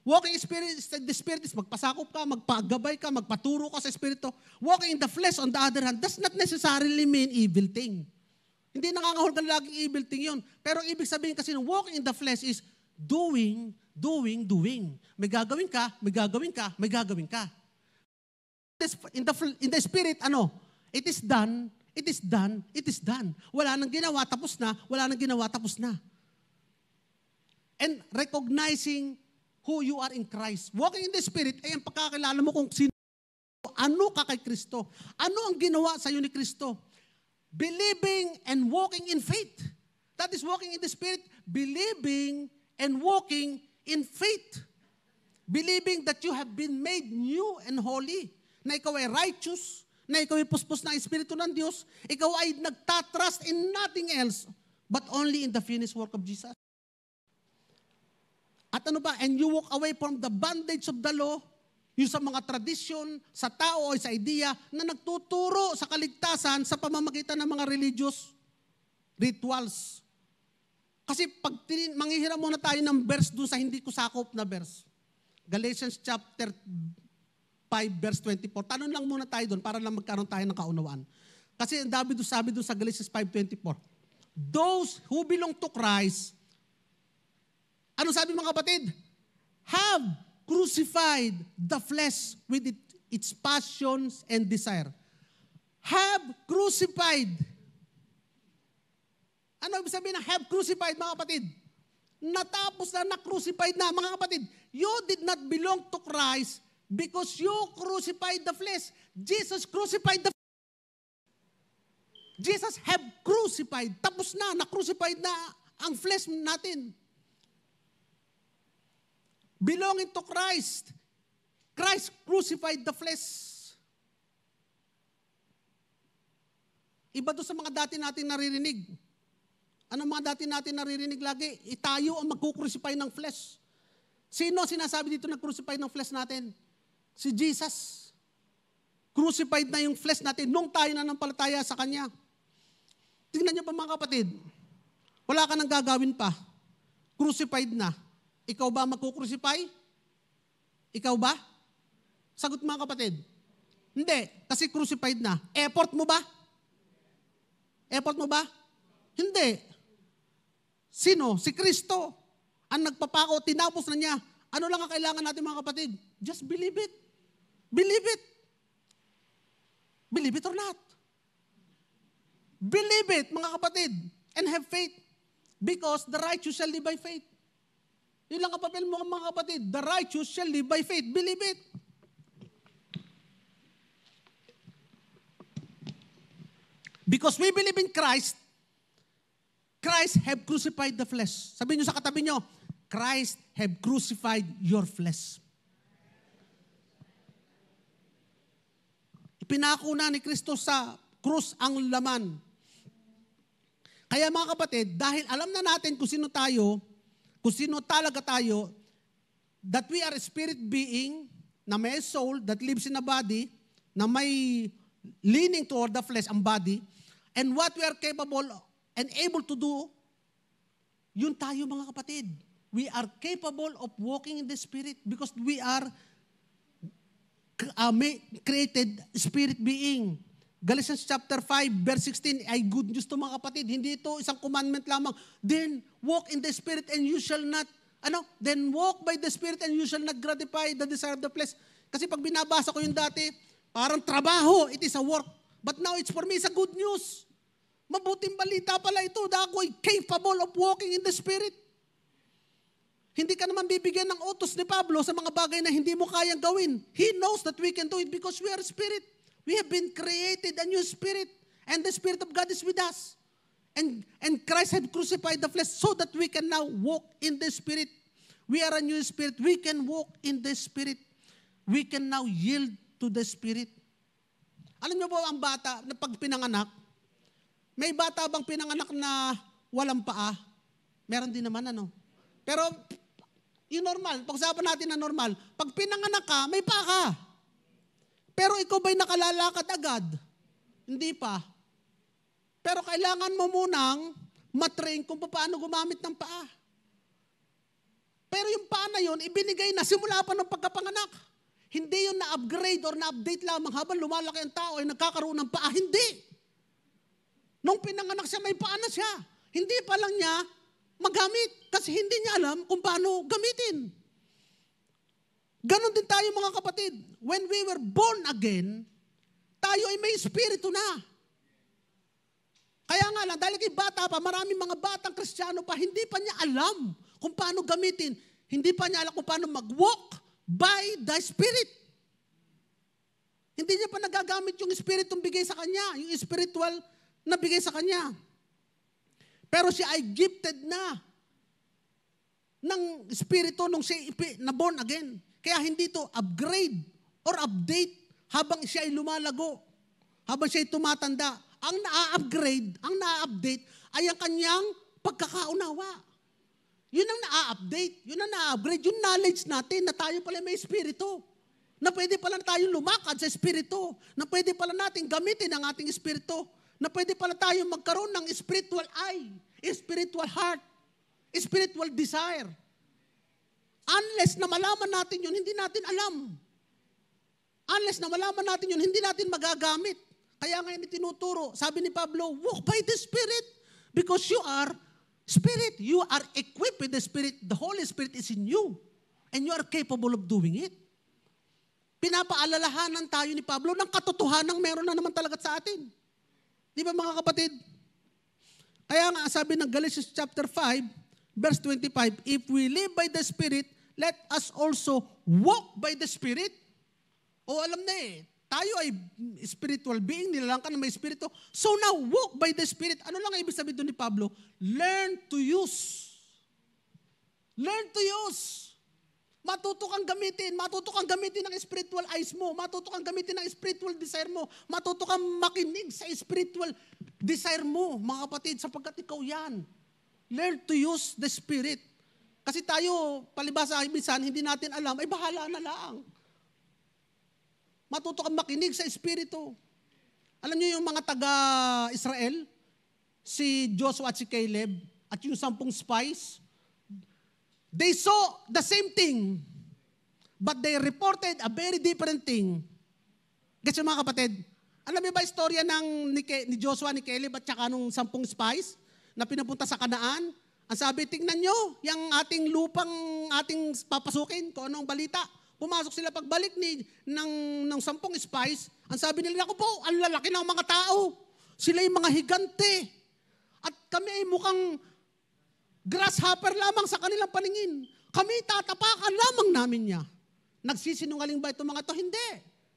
S1: Walking in spirit, the spirit is magpasakop ka, magpagabay ka, magpaturo ka sa espiritu. Walking in the flesh, on the other hand, does not necessarily mean evil thing. Hindi nangangahol ka lagi evil thing yun. Pero ibig sabihin kasi ng walking in the flesh is doing, doing, doing. May gagawin ka, may gagawin ka, may gagawin ka. In the, in the spirit, ano? It is done, it is done, it is done. Wala nang ginawa, tapos na. Wala nang ginawa, tapos na. And recognizing who you are in Christ. Walking in the Spirit ay ang pagkakilala mo kung sino ano ka kay Kristo. Ano ang ginawa sa iyo ni Kristo? Believing and walking in faith. That is walking in the Spirit. Believing and walking in faith. Believing that you have been made new and holy. Na ikaw ay righteous. Na ikaw ay puspos ng Espiritu ng Diyos. Ikaw ay nagtatrust in nothing else but only in the finished work of Jesus. At ano ba? And you walk away from the bondage of the law yung sa mga tradisyon, sa tao o sa idea na nagtuturo sa kaligtasan sa pamamagitan ng mga religious rituals. Kasi pag manghihira muna tayo ng verse doon sa hindi ko sakop na verse. Galatians chapter 5 verse 24. Tanong lang muna tayo doon para lang magkaroon tayo ng kaunawaan. Kasi ang doon sabi doon sa Galatians 5.24, Those who belong to Christ, ano sabi mga kapatid? Have crucified the flesh with it, its passions and desire. Have crucified. Ano ibig sabihin na have crucified, mga kapatid? Natapos na, na-crucified na, mga kapatid. You did not belong to Christ because you crucified the flesh. Jesus crucified the Jesus have crucified. Tapos na, na-crucified na ang flesh natin belonging to Christ. Christ crucified the flesh. Iba doon sa mga dati natin naririnig. Ano mga dati natin naririnig lagi? Itayo ang magkukrucify ng flesh. Sino sinasabi dito nag-crucify ng flesh natin? Si Jesus. Crucified na yung flesh natin nung tayo na nampalataya sa Kanya. Tingnan niyo pa mga kapatid. Wala ka nang gagawin pa. Crucified na. Ikaw ba makukrucify? Ikaw ba? Sagot mga kapatid. Hindi, kasi crucified na. Effort mo ba? Effort mo ba? Hindi. Sino? Si Kristo. Ang nagpapako, tinapos na niya. Ano lang ang kailangan natin mga kapatid? Just believe it. Believe it. Believe it or not. Believe it, mga kapatid, and have faith. Because the righteous shall live by faith. Yun lang kapapil mo mga kapatid. The righteous shall live by faith. Believe it. Because we believe in Christ, Christ have crucified the flesh. Sabihin nyo sa katabi nyo, Christ have crucified your flesh. Ipinako na ni Kristo sa krus ang laman. Kaya mga kapatid, dahil alam na natin kung sino tayo, kung sino talaga tayo, that we are a spirit being, na may soul that lives in a body, na may leaning toward the flesh, ang body, and what we are capable and able to do, yun tayo mga kapatid. We are capable of walking in the Spirit because we are uh, created spirit being. Galatians chapter 5 verse 16 ay good news to mga kapatid. Hindi ito isang commandment lamang. Then walk in the spirit and you shall not ano? Then walk by the spirit and you shall not gratify the desire of the flesh. Kasi pag binabasa ko yung dati, parang trabaho, it is a work. But now it's for me, it's a good news. Mabuting balita pala ito na ako ay capable of walking in the spirit. Hindi ka naman bibigyan ng utos ni Pablo sa mga bagay na hindi mo kayang gawin. He knows that we can do it because we are spirit. We have been created a new spirit, and the Spirit of God is with us. And, and Christ had crucified the flesh so that we can now walk in the Spirit. We are a new spirit. We can walk in the Spirit. We can now yield to the Spirit. Alam niyo ba ang bata na pag pinanganak, may bata bang pinanganak na walang paa? Meron din naman ano. Pero yung normal, pag-usapan natin na normal, pag pinanganak ka, may paa ka. Pero ikaw ba'y nakalalakad agad? Hindi pa. Pero kailangan mo munang matrain kung paano gumamit ng paa. Pero yung paa na yun, ibinigay na simula pa ng pagkapanganak. Hindi yun na-upgrade or na-update lamang habang lumalaki ang tao ay nagkakaroon ng paa. Hindi. Nung pinanganak siya, may paa na siya. Hindi pa lang niya magamit kasi hindi niya alam kung paano gamitin. Ganon din tayo mga kapatid. When we were born again, tayo ay may espiritu na. Kaya nga lang, dahil kay bata pa, maraming mga batang kristyano pa, hindi pa niya alam kung paano gamitin. Hindi pa niya alam kung paano mag-walk by the Spirit. Hindi niya pa nagagamit yung Spiritong bigay sa kanya, yung spiritual na bigay sa kanya. Pero siya ay gifted na ng Espiritu nung siya na born again. Kaya hindi to upgrade or update habang siya ay lumalago, habang siya ay tumatanda. Ang na-upgrade, ang na-update ay ang kanyang pagkakaunawa. Yun ang na-update, yun ang na-upgrade, yung knowledge natin na tayo pala may espiritu. Na pwede pala tayong lumakad sa espiritu. Na pwede pala natin gamitin ang ating espiritu. Na pwede pala tayong magkaroon ng spiritual eye, spiritual heart, spiritual desire Unless na malaman natin yun, hindi natin alam. Unless na malaman natin yun, hindi natin magagamit. Kaya ngayon tinuturo, sabi ni Pablo, walk by the Spirit because you are Spirit. You are equipped with the Spirit. The Holy Spirit is in you. And you are capable of doing it. Pinapaalalahanan tayo ni Pablo ng katotohanang meron na naman talaga sa atin. Di ba mga kapatid? Kaya nga sabi ng Galatians chapter 5, verse 25, If we live by the Spirit, let us also walk by the Spirit. O alam na eh, tayo ay spiritual being, nilalang ka na may espiritu. So now, walk by the Spirit. Ano lang ibig sabihin doon ni Pablo? Learn to use. Learn to use. Matuto kang gamitin. Matuto kang gamitin ang spiritual eyes mo. Matuto kang gamitin ang spiritual desire mo. Matuto kang makinig sa spiritual desire mo, mga kapatid, sapagkat ikaw yan. Learn to use the Spirit. Kasi tayo, palibasa, minsan, hindi natin alam, ay bahala na lang. Matuto kang makinig sa Espiritu. Alam niyo yung mga taga-Israel, si Joshua at si Caleb, at yung sampung spies, they saw the same thing, but they reported a very different thing. Gets mga kapatid? Alam niyo ba istorya ng ni, ni Joshua, ni Caleb at saka nung sampung spies na pinapunta sa kanaan? Ang sabi, tingnan nyo, yung ating lupang ating papasukin, kung anong balita. Pumasok sila pagbalik ni, ng, ng sampung spies. Ang sabi nila, ako po, ang lalaki ng mga tao. Sila yung mga higante. At kami ay mukhang grasshopper lamang sa kanilang paningin. Kami tatapakan lamang namin niya. Nagsisinungaling ba itong mga to? Hindi.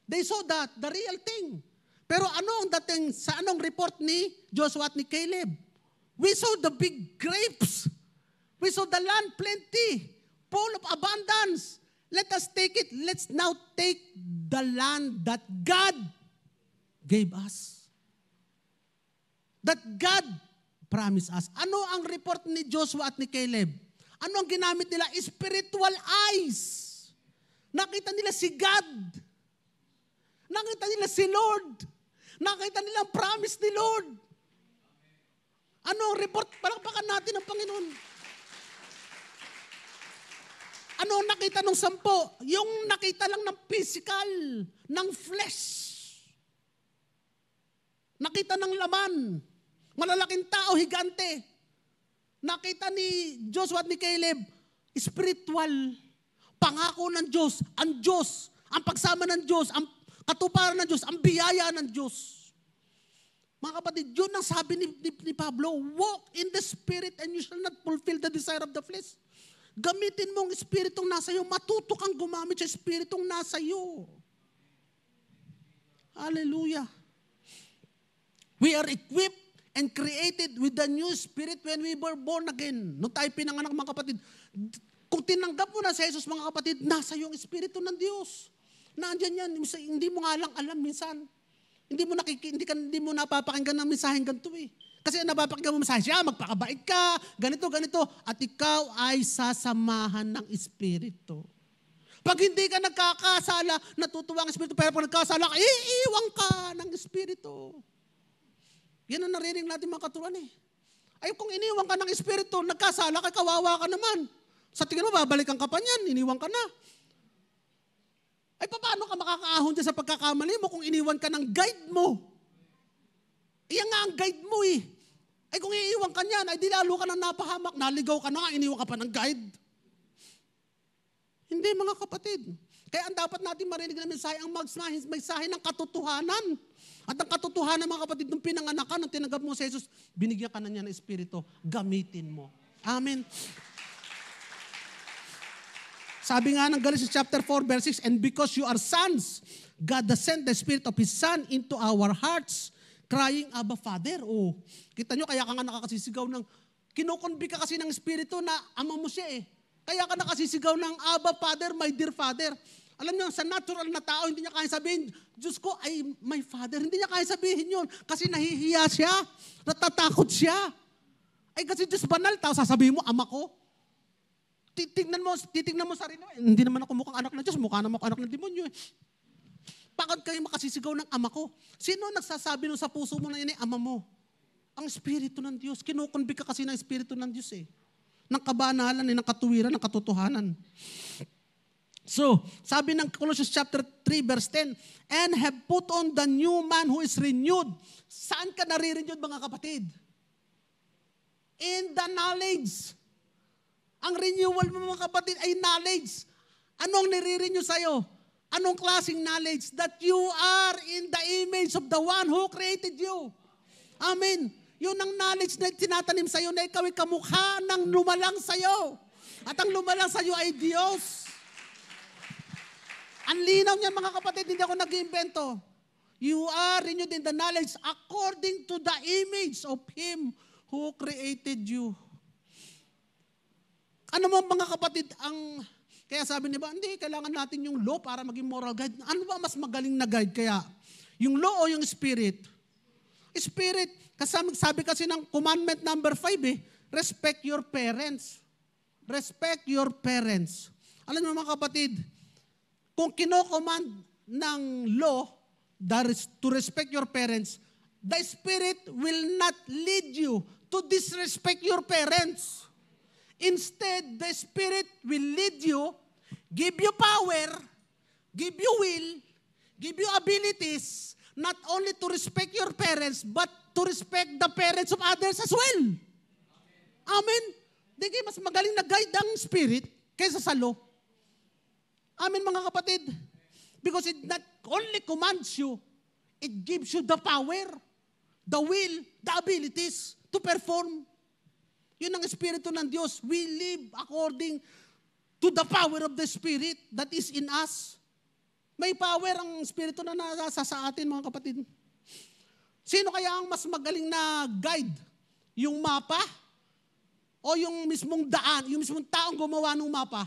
S1: They saw that, the real thing. Pero ano ang dating sa anong report ni Joshua at ni Caleb? We saw the big grapes. We saw the land plenty, full of abundance. Let us take it. Let's now take the land that God gave us. That God promised us. Ano ang report ni Joshua at ni Caleb? Ano ang ginamit nila? Spiritual eyes. Nakita nila si God. Nakita nila si Lord. Nakita nila ang promise ni Lord. Ano ang report? Palakpakan natin ang Panginoon. Ano ang nakita ng sampo? Yung nakita lang ng physical, ng flesh. Nakita ng laman. Malalaking tao, higante. Nakita ni Joshua at ni Caleb, spiritual. Pangako ng Diyos, ang Diyos, ang pagsama ng Diyos, ang katuparan ng Diyos, ang biyaya ng Diyos. Mga kapatid, yun ang sabi ni, ni, ni Pablo, walk in the Spirit and you shall not fulfill the desire of the flesh. Gamitin mong Espiritong nasa iyo, matuto kang gumamit sa Espiritong nasa iyo. Hallelujah. We are equipped and created with the new spirit when we were born again. No tayo pinanganak mga kapatid, kung tinanggap mo na si Jesus mga kapatid, nasa iyong Espiritu ng Diyos. Nandiyan yan, hindi mo nga lang alam minsan. Hindi mo nakiki, hindi, ka, hindi mo napapakinggan ng mensaheng ganito eh. Kasi napapakinggan mo mensahe siya, magpakabait ka, ganito, ganito. At ikaw ay sasamahan ng Espiritu. Pag hindi ka nagkakasala, natutuwa ang Espiritu. Pero pag nagkasala ka, iiwang ka ng Espiritu. Yan ang narinig natin mga katuruan eh. Ay kung iniwan ka ng Espiritu, nagkasala ka, kawawa ka naman. Sa tingin mo, babalikan ka pa niyan, iniwan ka na. Ay paano ka makakaahon dyan sa pagkakamali mo kung iniwan ka ng guide mo? Iyan nga ang guide mo eh. Ay kung iiwan ka niyan, ay di lalo ka na napahamak, naligaw ka na, iniwan ka pa ng guide. Hindi mga kapatid. Kaya ang dapat natin marinig na mensahe, ang magsahe, mensahe ng katotohanan. At ang katotohanan mga kapatid, nung pinanganak ka, nung tinanggap mo si Jesus, binigyan ka na niya ng Espiritu, gamitin mo. Amen. Sabi nga ng Galatians chapter 4 verse 6, And because you are sons, God has sent the Spirit of His Son into our hearts, crying, Abba, Father. Oh, kita nyo, kaya ka nga nakakasisigaw ng, kinukonbi ka kasi ng Espiritu na ama mo siya eh. Kaya ka nakasisigaw ng, Abba, Father, my dear Father. Alam niyo, sa natural na tao, hindi niya kaya sabihin, Diyos ko, ay my Father. Hindi niya kaya sabihin yun kasi nahihiya siya, natatakot siya. Ay kasi Diyos banal, tao sasabihin mo, ama ko. Titignan mo, titignan mo sarili mo. Eh, hindi naman ako mukhang anak ng Diyos, mukha naman ako anak ng demonyo. Eh. Bakit kayo makasisigaw ng ama ko? Sino nagsasabi nung sa puso mo na yan ay eh? ama mo? Ang Espiritu ng Diyos. Kinukonvict ka kasi ng Espiritu ng Diyos eh. Ng kabanalan eh, ng katuwiran, ng katotohanan. So, sabi ng Colossians chapter 3 verse 10, And have put on the new man who is renewed. Saan ka nare-renewed mga kapatid? In the knowledge ang renewal mo mga kapatid ay knowledge. Anong nire-renew sa'yo? Anong klaseng knowledge? That you are in the image of the one who created you. Amen. Yun ang knowledge na tinatanim sa'yo na ikaw ay kamukha ng lumalang sa'yo. At ang lumalang sa'yo ay Diyos. Ang linaw niyan mga kapatid, hindi ako nag-iimbento. You are renewed in the knowledge according to the image of Him who created you. Ano mo mga kapatid, ang kaya sabi ni ba, hindi, kailangan natin yung law para maging moral guide. Ano ba mas magaling na guide? Kaya yung law o yung spirit? Spirit, Kasi sabi kasi ng commandment number 5 eh, respect your parents. Respect your parents. Alam niyo mga kapatid, kung kinocommand ng law that is to respect your parents, the spirit will not lead you to disrespect your parents. Instead, the Spirit will lead you, give you power, give you will, give you abilities, not only to respect your parents, but to respect the parents of others as well. Amen. Di kayo mas magaling na-guide ang Spirit kaysa sa law. Amen mga kapatid. Because it not only commands you, it gives you the power, the will, the abilities to perform. Yun ang Espiritu ng Diyos. We live according to the power of the Spirit that is in us. May power ang Espiritu na nasa sa atin, mga kapatid. Sino kaya ang mas magaling na guide? Yung mapa? O yung mismong daan, yung mismong taong gumawa ng mapa?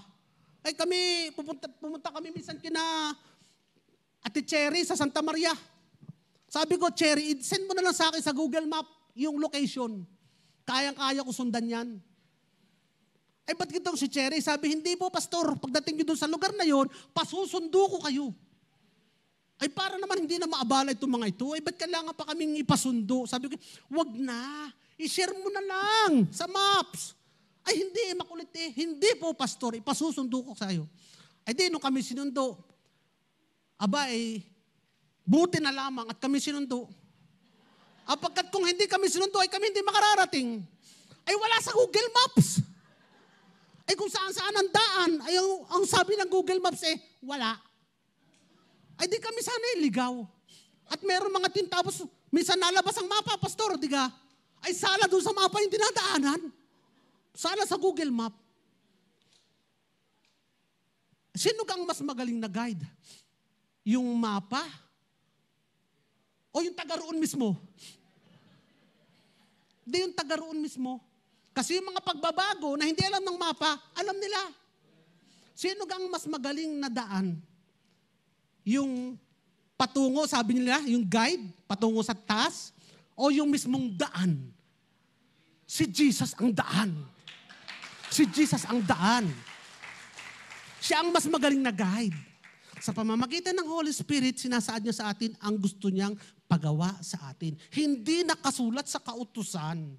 S1: Ay kami, pupunta, pumunta kami minsan kina Ate Cherry sa Santa Maria. Sabi ko, Cherry, send mo na lang sa akin sa Google Map yung location. Kayang-kaya ko sundan yan. Ay, eh, ba't gitong si Cherry? Sabi, hindi po, pastor. Pagdating nyo doon sa lugar na yon, pasusundo ko kayo. Ay, para naman hindi na maabala itong mga ito. Ay, eh, ba't kailangan pa kaming ipasundo? Sabi ko, wag na. I-share mo na lang sa maps. Ay, hindi, eh, makulit eh. Hindi po, pastor. Ipasusundo ko sa Ay, di, nung kami sinundo, aba, eh, buti na lamang at kami sinundo, Apagkat kung hindi kami sinundo, ay kami hindi makararating. Ay wala sa Google Maps. Ay kung saan-saan ang daan, ay ang, ang sabi ng Google Maps eh, wala. Ay di kami sana iligaw. Eh, At meron mga tin, minsan nalabas ang mapa, pastor, di ka? Ay sala doon sa mapa yung dinadaanan. Sala sa Google Map. Sino kang mas magaling na guide? Yung mapa? O yung taga roon mismo? Hindi yung taga roon mismo. Kasi yung mga pagbabago na hindi alam ng mapa, alam nila. Sino ang mas magaling na daan? Yung patungo, sabi nila, yung guide, patungo sa taas, o yung mismong daan? Si Jesus ang daan. Si Jesus ang daan. Siya ang mas magaling na guide. Sa pamamagitan ng Holy Spirit, sinasaad niya sa atin ang gusto niyang pagawa sa atin. Hindi nakasulat sa kautusan.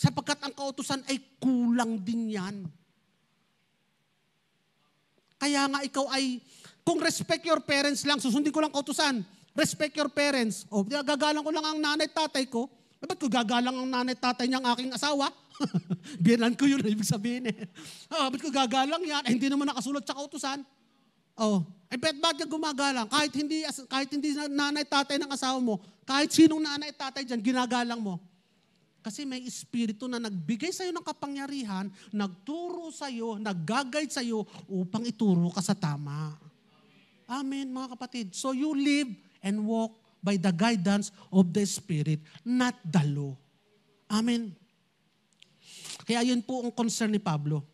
S1: Sapagkat ang kautusan ay kulang din yan. Kaya nga ikaw ay, kung respect your parents lang, susundin ko lang kautusan, respect your parents. O, gagalang ko lang ang nanay tatay ko. Eh, ba't ko gagalang ang nanay tatay niyang aking asawa? Binan ko yun, ibig sabihin eh. ah, ba't ko gagalang yan? Eh, hindi naman nakasulat sa kautusan. Oh, I eh, bet ka gumagalang? Kahit hindi, kahit hindi nanay tatay ng asawa mo, kahit sinong nanay tatay dyan, ginagalang mo. Kasi may espiritu na nagbigay sa iyo ng kapangyarihan, nagturo sa iyo, nag-guide iyo upang ituro ka sa tama. Amen, mga kapatid. So you live and walk by the guidance of the Spirit, not the law. Amen. Kaya yun po ang concern ni Pablo.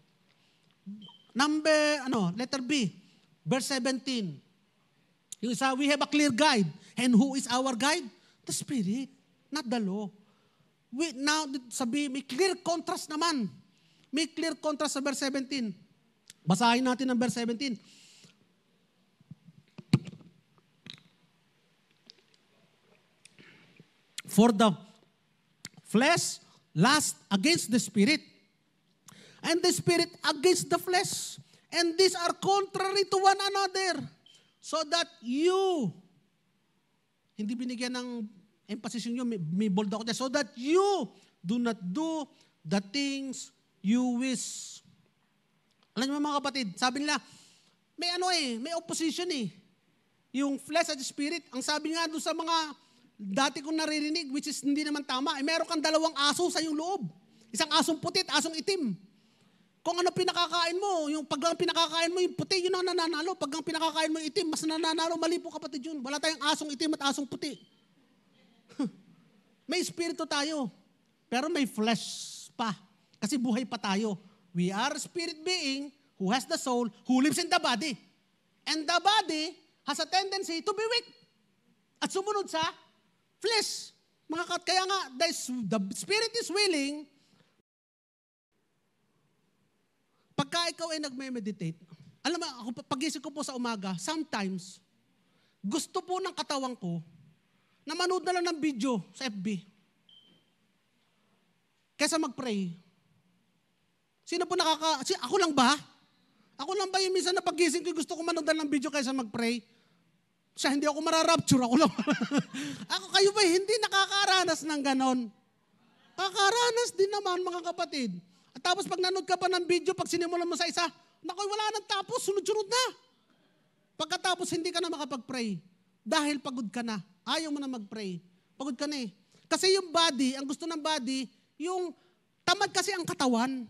S1: Number, ano, letter B Verse 17. Yung isa, we have a clear guide. And who is our guide? The Spirit, not the law. We, now, sabi, may clear contrast naman. May clear contrast sa verse 17. Basahin natin ang verse 17. For the flesh lusts against the spirit, and the spirit against the flesh. And these are contrary to one another. So that you, hindi binigyan ng emphasis niyo, may, may bold ako dyan. So that you do not do the things you wish. Alam niyo mga kapatid, sabi nila, may ano eh, may opposition eh. Yung flesh at spirit, ang sabi nga doon sa mga dati kong naririnig, which is hindi naman tama, eh, meron kang dalawang aso sa iyong loob. Isang asong putit, asong itim. Kung ano pinakakain mo, yung pag ang pinakakain mo, yung puti, yun ang nananalo. Pag ang pinakakain mo itim, mas nananalo. Mali po kapatid yun. Wala tayong asong itim at asong puti. may espiritu tayo, pero may flesh pa. Kasi buhay pa tayo. We are spirit being who has the soul, who lives in the body. And the body has a tendency to be weak. At sumunod sa flesh. Mga kat, kaya nga, the, the spirit is willing, Pagka ikaw ay nagme-meditate, alam mo, ako, pagising ko po sa umaga, sometimes, gusto po ng katawan ko na manood na lang ng video sa FB. Kesa mag-pray. Sino po nakaka... Si, ako lang ba? Ako lang ba yung minsan na pagising ko gusto ko manood na lang ng video kaysa mag-pray? Siya, hindi ako mararapture. Ako lang. ako kayo ba hindi nakakaranas ng ganon? Kakaranas din naman mga kapatid. Tapos pag nanood ka pa ng video, pag sinimulan mo sa isa, nakoy wala nang tapos, sunod-sunod na. Pagkatapos hindi ka na makapag-pray. Dahil pagod ka na. Ayaw mo na mag-pray. Pagod ka na eh. Kasi yung body, ang gusto ng body, yung tamad kasi ang katawan.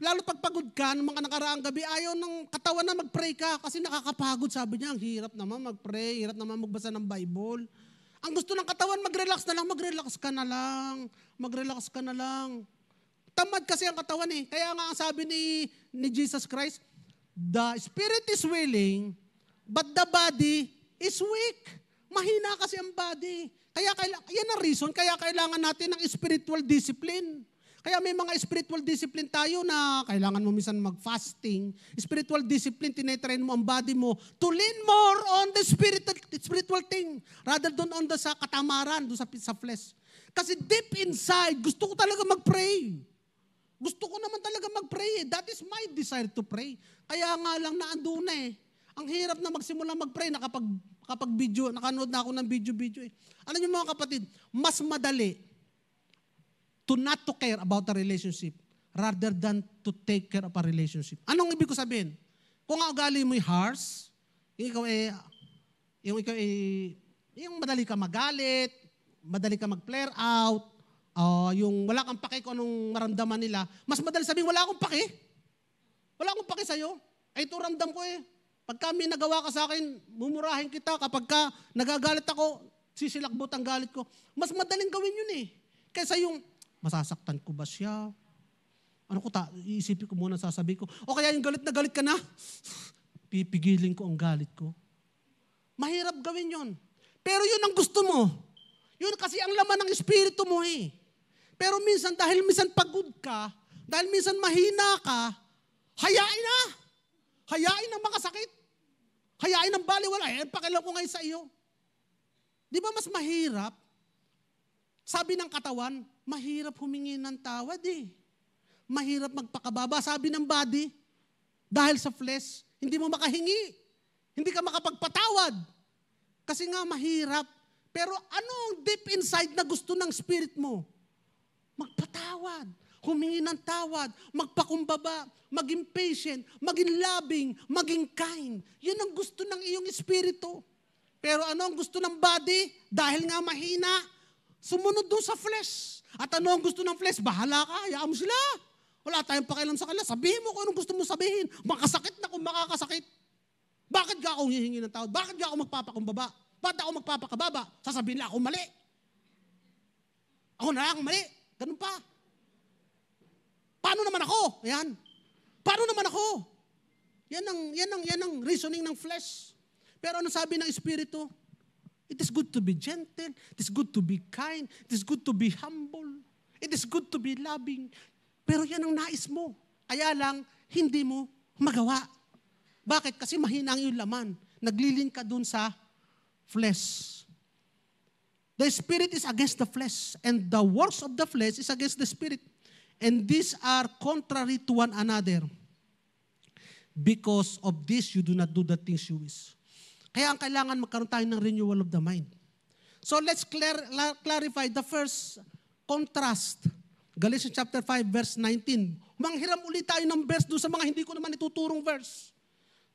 S1: Lalo pag pagod ka, ng mga nakaraang gabi, ayaw ng katawan na mag-pray ka kasi nakakapagod. Sabi niya, hirap naman mag-pray, hirap naman magbasa ng Bible. Ang gusto ng katawan, mag-relax na lang, mag-relax ka na lang, mag-relax ka na lang. Tamad kasi ang katawan eh. Kaya nga ang sabi ni, ni Jesus Christ, the spirit is willing, but the body is weak. Mahina kasi ang body. Kaya kailangan, yan ang reason, kaya kailangan natin ng spiritual discipline. Kaya may mga spiritual discipline tayo na kailangan mo minsan mag-fasting. Spiritual discipline, tinetrain mo ang body mo to lean more on the spiritual, spiritual thing rather than on the sa katamaran, doon sa, sa flesh. Kasi deep inside, gusto ko talaga mag-pray. Gusto ko naman talaga mag-pray eh. That is my desire to pray. Kaya nga lang naandun na eh. Ang hirap na magsimula mag-pray, nakapag, kapag video, nakanood na ako ng video-video eh. Ano niyo mga kapatid, mas madali to not to care about a relationship rather than to take care of a relationship. Anong ibig ko sabihin? Kung ang ugali mo'y harsh, yung ikaw eh, yung ikaw eh, yung madali ka magalit, madali ka mag-flare out, uh, yung wala kang pake kung anong maramdaman nila, mas madali sabihin, wala akong pake. Wala akong pake sa'yo. Ay, ito ramdam ko eh. Pag kami nagawa ka sa akin, mumurahin kita. Kapag ka nagagalit ako, sisilakbot ang galit ko. Mas madaling gawin yun eh. Kaysa yung, masasaktan ko ba siya? Ano ko ta, iisipin ko muna sasabihin ko. O kaya yung galit na galit ka na, pipigilin ko ang galit ko. Mahirap gawin yon. Pero yun ang gusto mo. Yun kasi ang laman ng espiritu mo eh. Pero minsan, dahil minsan pagod ka, dahil minsan mahina ka, hayain na. Hayain ang makasakit. sakit. Hayain ang baliwala. Eh, pakialam ko ngayon sa iyo. Di ba mas mahirap? Sabi ng katawan, mahirap humingi ng tawad eh. Mahirap magpakababa. Sabi ng body, dahil sa flesh, hindi mo makahingi. Hindi ka makapagpatawad. Kasi nga mahirap. Pero ano ang deep inside na gusto ng spirit mo? magpatawad, humingi ng tawad, magpakumbaba, maging patient, maging loving, maging kind. Yan ang gusto ng iyong espiritu. Pero ano ang gusto ng body? Dahil nga mahina, sumunod doon sa flesh. At ano ang gusto ng flesh? Bahala ka, hayaan mo sila. Wala tayong pakialam sa kanila. Sabihin mo kung anong gusto mo sabihin. Makasakit na kung makakasakit. Bakit ka ako hihingi ng tawad? Bakit ka ako magpapakumbaba? Ba't ako magpapakababa? Sasabihin nila ako mali. Ako na lang mali. Ganun pa. Paano naman ako? Ayan. Paano naman ako? Yan ang, yan ang, yan ang reasoning ng flesh. Pero ano sabi ng Espiritu? It is good to be gentle. It is good to be kind. It is good to be humble. It is good to be loving. Pero yan ang nais mo. Kaya lang, hindi mo magawa. Bakit? Kasi mahina ang iyong laman. Naglilin ka dun sa flesh. The spirit is against the flesh, and the works of the flesh is against the spirit. And these are contrary to one another. Because of this, you do not do the things you wish. Kaya ang kailangan magkaroon tayo ng renewal of the mind. So let's clar- clarify the first contrast. Galatians chapter 5 verse 19. Manghiram ulit tayo ng verse doon sa mga hindi ko naman ituturong verse.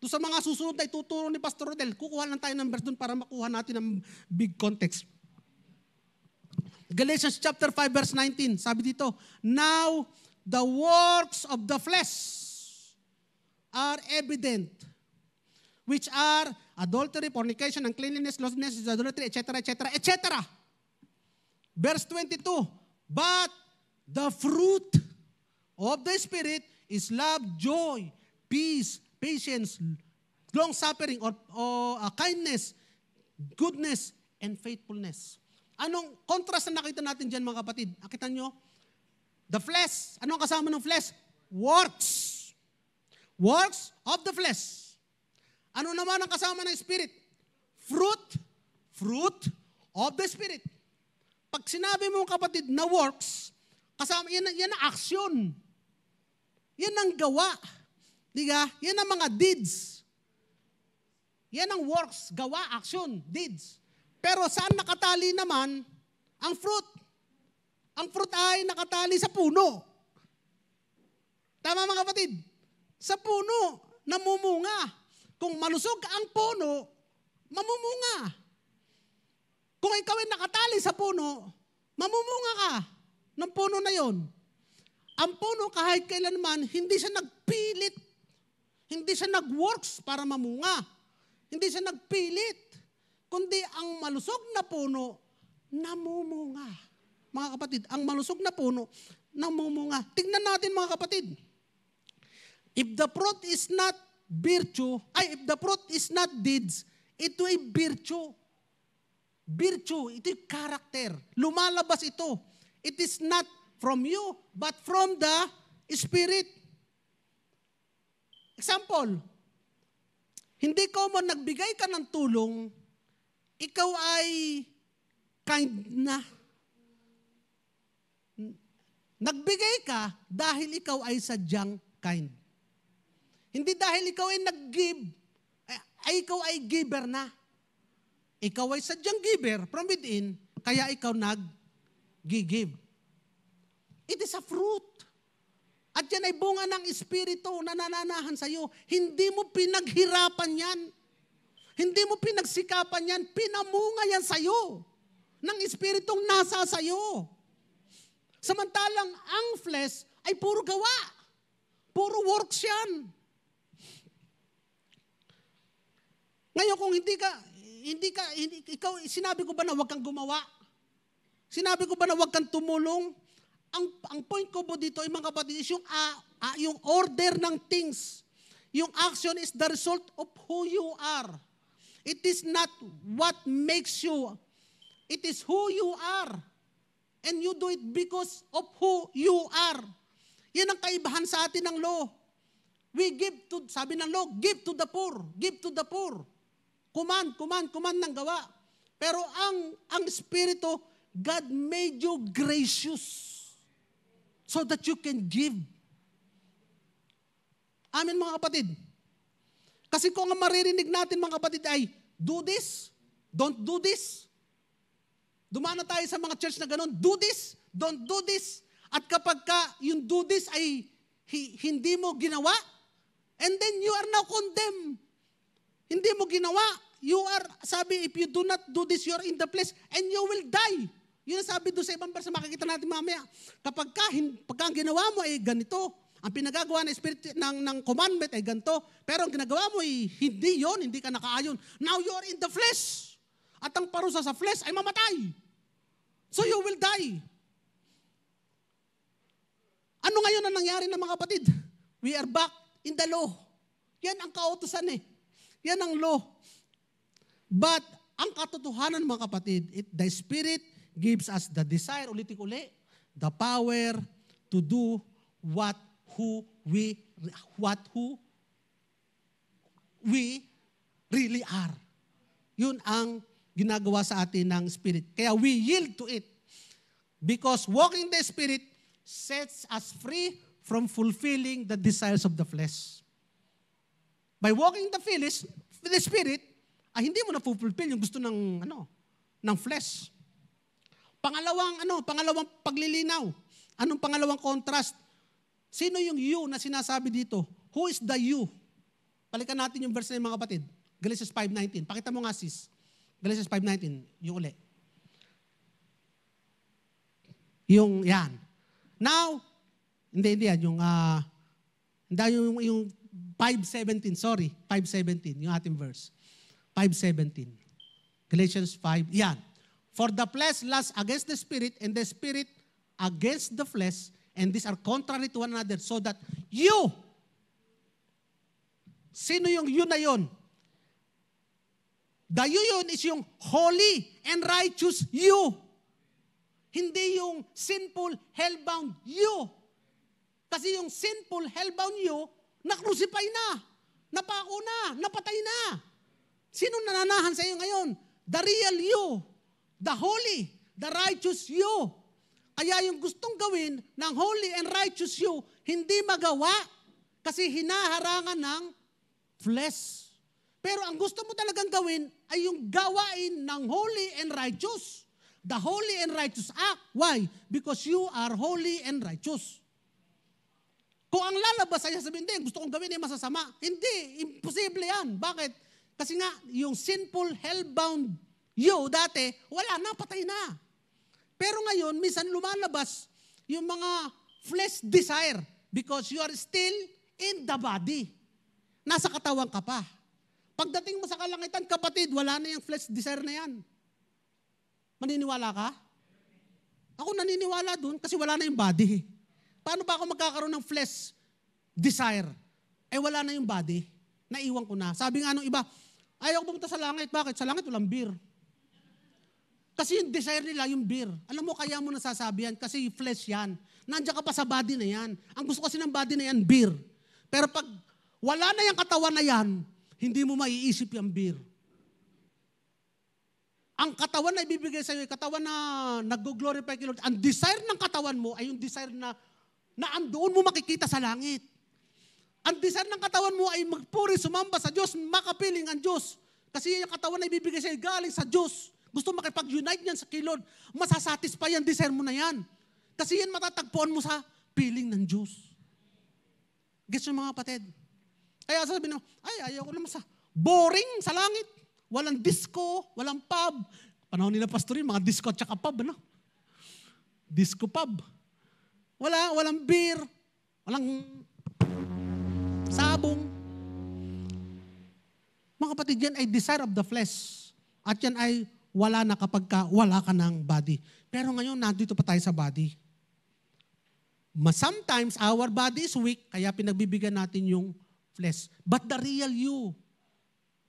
S1: Doon sa mga susunod na ituturo ni Pastor Rodel, kukuha lang tayo ng verse doon para makuha natin ang big context. Galatians chapter 5 verse 19, sabi dito, Now the works of the flesh are evident, which are adultery, fornication, uncleanliness, lostness, adultery, etc., etc., etc. Verse 22, But the fruit of the Spirit is love, joy, peace, patience, long-suffering, or, or uh, kindness, goodness, and faithfulness. Anong contrast na nakita natin dyan mga kapatid? Nakita nyo? The flesh. Anong kasama ng flesh? Works. Works of the flesh. Ano naman ang kasama ng Spirit? Fruit. Fruit of the Spirit. Pag sinabi mo kapatid na works, kasama, yan, yan ang aksyon. Yan ang gawa. Di Yan ang mga deeds. Yan ang works, gawa, action, deeds. Pero saan nakatali naman ang fruit? Ang fruit ay nakatali sa puno. Tama mga kapatid? Sa puno, namumunga. Kung malusog ang puno, mamumunga. Kung ikaw ay nakatali sa puno, mamumunga ka ng puno na yon. Ang puno kahit kailanman, hindi siya nagpilit. Hindi siya nagworks para mamunga. Hindi siya nagpilit kundi ang malusog na puno namumunga. Mga kapatid, ang malusog na puno namumunga. Tingnan natin mga kapatid. If the fruit is not virtue, ay if the fruit is not deeds, ito ay virtue. Virtue, ito ay character. Lumalabas ito. It is not from you, but from the Spirit. Example, hindi mo nagbigay ka ng tulong ikaw ay kind na. Nagbigay ka dahil ikaw ay sadyang kind. Hindi dahil ikaw ay nag-give, ay ikaw ay giver na. Ikaw ay sadyang giver from within, kaya ikaw nag-give. It is a fruit. At yan ay bunga ng Espiritu na nananahan sa iyo. Hindi mo pinaghirapan yan. Hindi mo pinagsikapan yan, pinamunga yan sa'yo ng Espiritong nasa sa'yo. Samantalang ang flesh ay puro gawa. Puro works yan. Ngayon kung hindi ka, hindi ka, hindi, ikaw, sinabi ko ba na huwag kang gumawa? Sinabi ko ba na huwag kang tumulong? Ang, ang point ko po dito, mga kapatid, is yung, uh, uh, yung order ng things. Yung action is the result of who you are. It is not what makes you. It is who you are. And you do it because of who you are. Yan ang kaibahan sa atin ng law. We give to, sabi ng law, give to the poor, give to the poor. Kuman, kuman, kuman ng gawa. Pero ang, ang Espiritu, God made you gracious so that you can give. Amen mga kapatid. Kasi kung ang maririnig natin mga kapatid ay, do this, don't do this. Dumana tayo sa mga church na ganun, do this, don't do this. At kapag ka yung do this ay hindi mo ginawa, and then you are now condemned. Hindi mo ginawa, you are, sabi, if you do not do this, you are in the place and you will die. Yun ang sabi doon sa ibang verse, makikita natin mamaya. Kapag ka, pagka ang ginawa mo ay ganito, ang pinagagawa ng, spirit, ng, ng commandment ay ganito. Pero ang ginagawa mo ay hindi yon, hindi ka nakaayon. Now you are in the flesh. At ang parusa sa flesh ay mamatay. So you will die. Ano ngayon ang nangyari ng mga kapatid? We are back in the law. Yan ang kautusan eh. Yan ang law. But ang katotohanan mga kapatid, it, the Spirit gives us the desire, ulit-ulit the power to do what who we what who we really are. Yun ang ginagawa sa atin ng Spirit. Kaya we yield to it. Because walking the Spirit sets us free from fulfilling the desires of the flesh. By walking the flesh, the Spirit, ay ah, hindi mo na fulfill yung gusto ng ano, ng flesh. Pangalawang ano, pangalawang paglilinaw. Anong pangalawang contrast? Sino yung you na sinasabi dito? Who is the you? Balikan natin yung verse na yung mga kapatid. Galatians 5.19. Pakita mo nga sis. Galatians 5.19. Yung uli. Yung yan. Now, hindi, hindi yan. Yung, uh, hindi, yung, yung 5.17. Sorry, 5.17. Yung ating verse. 5.17. Galatians 5. Yan. For the flesh lusts against the spirit and the spirit against the flesh And these are contrary to one another so that you, sino yung you na yon The you yun is yung holy and righteous you. Hindi yung sinful, hellbound you. Kasi yung sinful, hellbound you, na-crucify na. Napako na. Napatay na. Sino nananahan sa iyo ngayon? The real you. The holy. The righteous you. Kaya yung gustong gawin ng holy and righteous you, hindi magawa kasi hinaharangan ng flesh. Pero ang gusto mo talagang gawin ay yung gawain ng holy and righteous. The holy and righteous act. Why? Because you are holy and righteous. Kung ang lalabas ay sabihin, hindi, gusto kong gawin ay eh, masasama. Hindi, imposible yan. Bakit? Kasi nga, yung sinful, hellbound you dati, wala na, patay na. Pero ngayon, minsan lumalabas yung mga flesh desire because you are still in the body. Nasa katawan ka pa. Pagdating mo sa kalangitan, kapatid, wala na yung flesh desire na yan. Maniniwala ka? Ako naniniwala dun kasi wala na yung body. Paano pa ako magkakaroon ng flesh desire? Eh wala na yung body. Naiwan ko na. Sabi nga nung iba, ayaw pumunta sa langit. Bakit? Sa langit walang beer. Kasi yung desire nila, yung beer. Alam mo, kaya mo nasasabi yan kasi flesh yan. Nandiyan ka pa sa body na yan. Ang gusto kasi ng body na yan, beer. Pero pag wala na yung katawan na yan, hindi mo maiisip yung beer. Ang katawan na ibibigay sa iyo, katawan na nag-glorify kay Lord, ang desire ng katawan mo ay yung desire na, na andoon mo makikita sa langit. Ang desire ng katawan mo ay magpuri, sumamba sa Diyos, makapiling ang Diyos. Kasi yung katawan na ibibigay sa iyo galing sa Diyos. Gusto makipag-unite niyan sa kilod. Masasatisfy ang desire mo na yan. Kasi yan matatagpuan mo sa piling ng Diyos. Gets nyo mga patid? Kaya sabi na, ay, ayaw ko naman sa boring sa langit. Walang disco, walang pub. Panahon nila pastorin, mga disco at saka pub, ano? Disco pub. Wala, walang beer, walang sabong. Mga kapatid, yan ay desire of the flesh. At yan ay wala na kapag ka, wala ka ng body. Pero ngayon, nandito pa tayo sa body. But sometimes, our body is weak, kaya pinagbibigyan natin yung flesh. But the real you,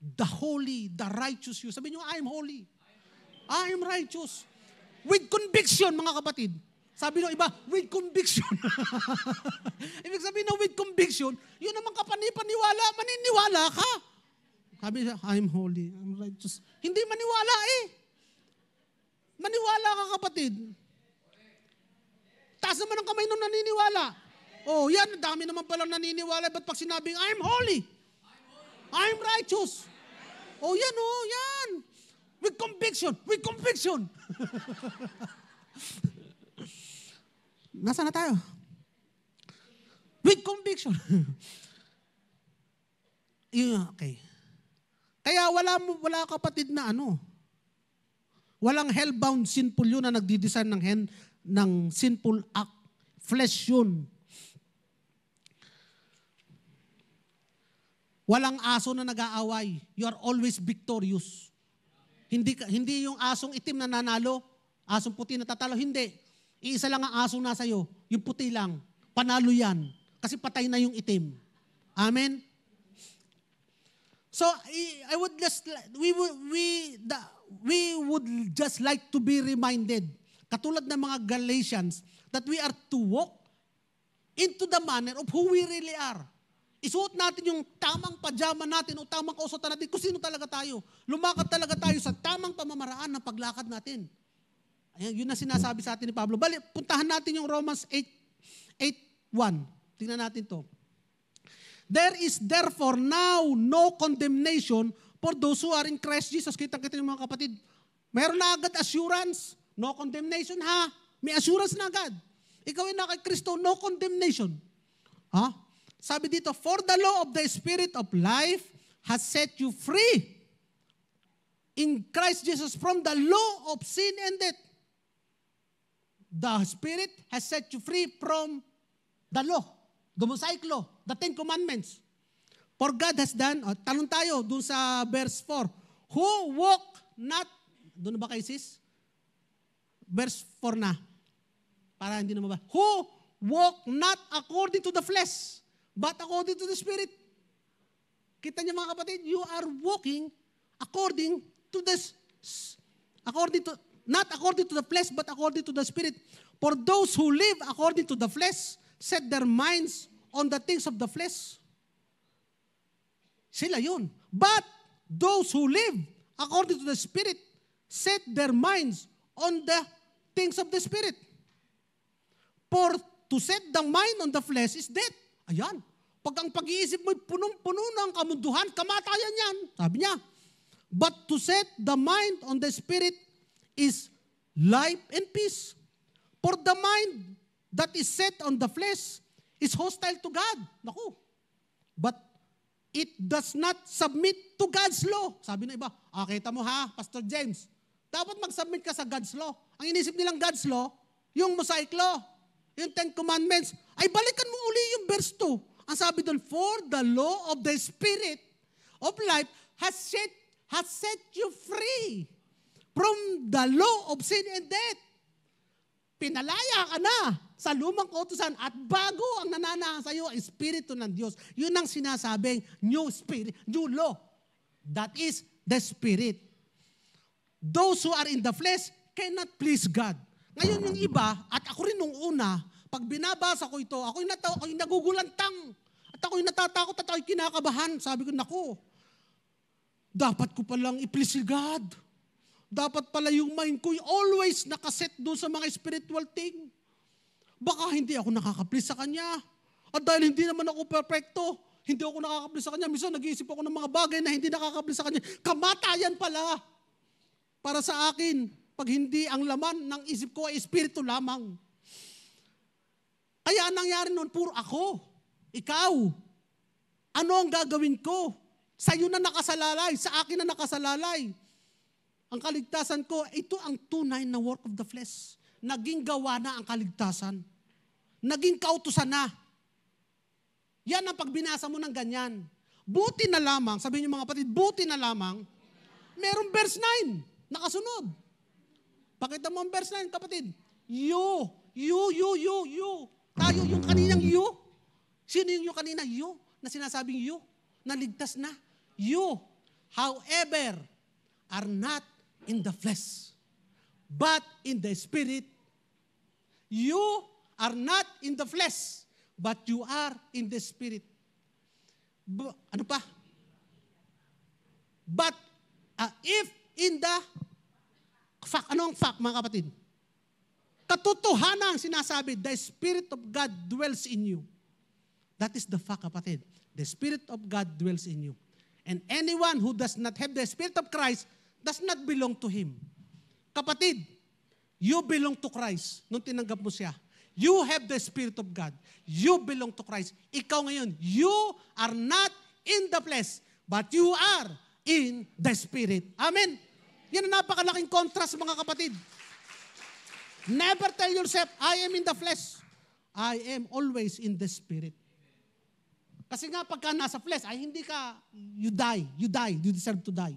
S1: the holy, the righteous you, sabi nyo, I am holy. I am righteous. With conviction, mga kapatid. Sabi ng iba, with conviction. Ibig sabihin na with conviction, yun naman kapanipaniwala, maniniwala ka. Sabi siya, I'm holy, I'm righteous. Hindi maniwala eh. Maniwala ka kapatid. Taas naman ang kamay nung naniniwala. Oh, yan, dami naman palang naniniwala. Ba't pag sinabing, I'm holy, I'm righteous. Oh, yan oh, yan. With conviction, with conviction. Nasaan na tayo? With conviction. yeah, okay. Kaya wala, wala kapatid na ano. Walang hellbound sinful yun na nagdidesign ng, hen, ng sinful act. Flesh yun. Walang aso na nag-aaway. You are always victorious. Hindi, hindi yung asong itim na nanalo, asong puti na tatalo. Hindi. Iisa lang ang asong nasa iyo. Yung puti lang. Panalo yan. Kasi patay na yung itim. Amen? So I would just we would we the, we would just like to be reminded katulad ng mga Galatians that we are to walk into the manner of who we really are. Isuot natin yung tamang pajama natin o tamang kausatan natin kung sino talaga tayo. Lumakad talaga tayo sa tamang pamamaraan ng paglakad natin. Ayan, yun na sinasabi sa atin ni Pablo. Bali, puntahan natin yung Romans 8, 8.1. Tingnan natin to. There is therefore now no condemnation for those who are in Christ Jesus. Kitang-kita yung mga kapatid, meron na agad assurance. No condemnation ha. May assurance na agad. Ikaw ay na kay Kristo, no condemnation. Ha? Sabi dito, for the law of the Spirit of life has set you free in Christ Jesus from the law of sin and death. The Spirit has set you free from the law. Gumusaik law. The Ten Commandments. For God has done, oh, talon tayo dun sa verse 4. Who walk not, doon ba kay sis? Verse 4 na. Para hindi na ba. Who walk not according to the flesh, but according to the Spirit. Kita niyo mga kapatid, you are walking according to the, according to, not according to the flesh, but according to the Spirit. For those who live according to the flesh, set their minds on the things of the flesh. Sila yun. But those who live according to the Spirit set their minds on the things of the Spirit. For to set the mind on the flesh is death. Ayan. Pag ang pag-iisip mo'y punong-puno ng kamunduhan, kamatayan yan. Sabi niya. But to set the mind on the Spirit is life and peace. For the mind that is set on the flesh is hostile to God. Naku. But it does not submit to God's law. Sabi na iba, ah, kita mo ha, Pastor James, dapat mag-submit ka sa God's law. Ang inisip nilang God's law, yung Mosaic law, yung Ten Commandments, ay balikan mo uli yung verse 2. Ang sabi doon, For the law of the Spirit of life has set, has set you free from the law of sin and death. Pinalaya ka na sa lumang kautusan at bago ang nananahan sa iyo, Espiritu ng Diyos. Yun ang sinasabing new spirit, new law. That is the Spirit. Those who are in the flesh cannot please God. Ngayon yung iba, at ako rin nung una, pag binabasa ko ito, ako'y, nata- ako'y nagugulantang. At ako'y natatakot at ako'y kinakabahan. Sabi ko, naku, dapat ko palang i-please God. Dapat pala yung mind ko'y always nakaset doon sa mga spiritual thing baka hindi ako nakakaplis sa kanya. At dahil hindi naman ako perfecto, hindi ako nakakaplis sa kanya. Minsan nag-iisip ako ng mga bagay na hindi nakakaplis sa kanya. Kamatayan pala. Para sa akin, pag hindi ang laman ng isip ko ay espiritu lamang. Kaya nangyari noon, puro ako. Ikaw. Ano ang gagawin ko? Sa'yo na nakasalalay, sa akin na nakasalalay. Ang kaligtasan ko, ito ang tunay na work of the flesh. Naging gawa na ang kaligtasan naging kautusan na. Yan ang pagbinasa mo ng ganyan. Buti na lamang, sabihin niyo mga kapatid, buti na lamang, merong verse 9, nakasunod. Pakita mo ang verse 9, kapatid. You, you, you, you, you. Tayo yung kaninang you. Sino yung you kanina? You, na sinasabing you. Naligtas na. You, however, are not in the flesh, but in the spirit. You are not in the flesh, but you are in the spirit. B- ano pa? But uh, if in the fact, anong fact mga kapatid? Katotohanan sinasabi, the Spirit of God dwells in you. That is the fact kapatid. The Spirit of God dwells in you. And anyone who does not have the Spirit of Christ does not belong to Him. Kapatid, you belong to Christ nung tinanggap mo siya. You have the Spirit of God. You belong to Christ. Ikaw ngayon, you are not in the flesh, but you are in the Spirit. Amen. Yan ang napakalaking contrast mga kapatid. Never tell yourself, I am in the flesh. I am always in the Spirit. Kasi nga pagka nasa flesh, ay hindi ka, you die, you die, you deserve to die.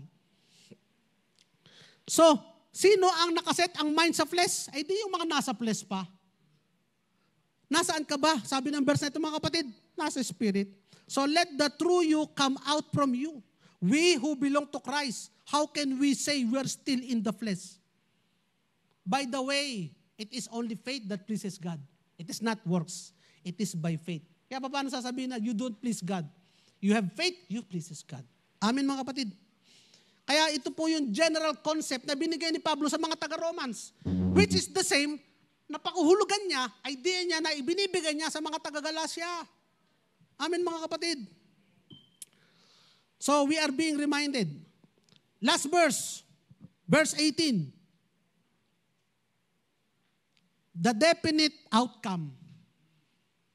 S1: So, sino ang nakaset ang mind sa flesh? Ay di yung mga nasa flesh pa. Nasaan ka ba? Sabi ng verse na ito mga kapatid, nasa Spirit. So let the true you come out from you. We who belong to Christ, how can we say we are still in the flesh? By the way, it is only faith that pleases God. It is not works. It is by faith. Kaya pa paano sasabihin na you don't please God? You have faith, you pleases God. Amen mga kapatid. Kaya ito po yung general concept na binigay ni Pablo sa mga taga-Romans, which is the same napakahulugan niya, idea niya na ibinibigay niya sa mga taga-Galacia. Amen mga kapatid. So we are being reminded. Last verse, verse 18. The definite outcome.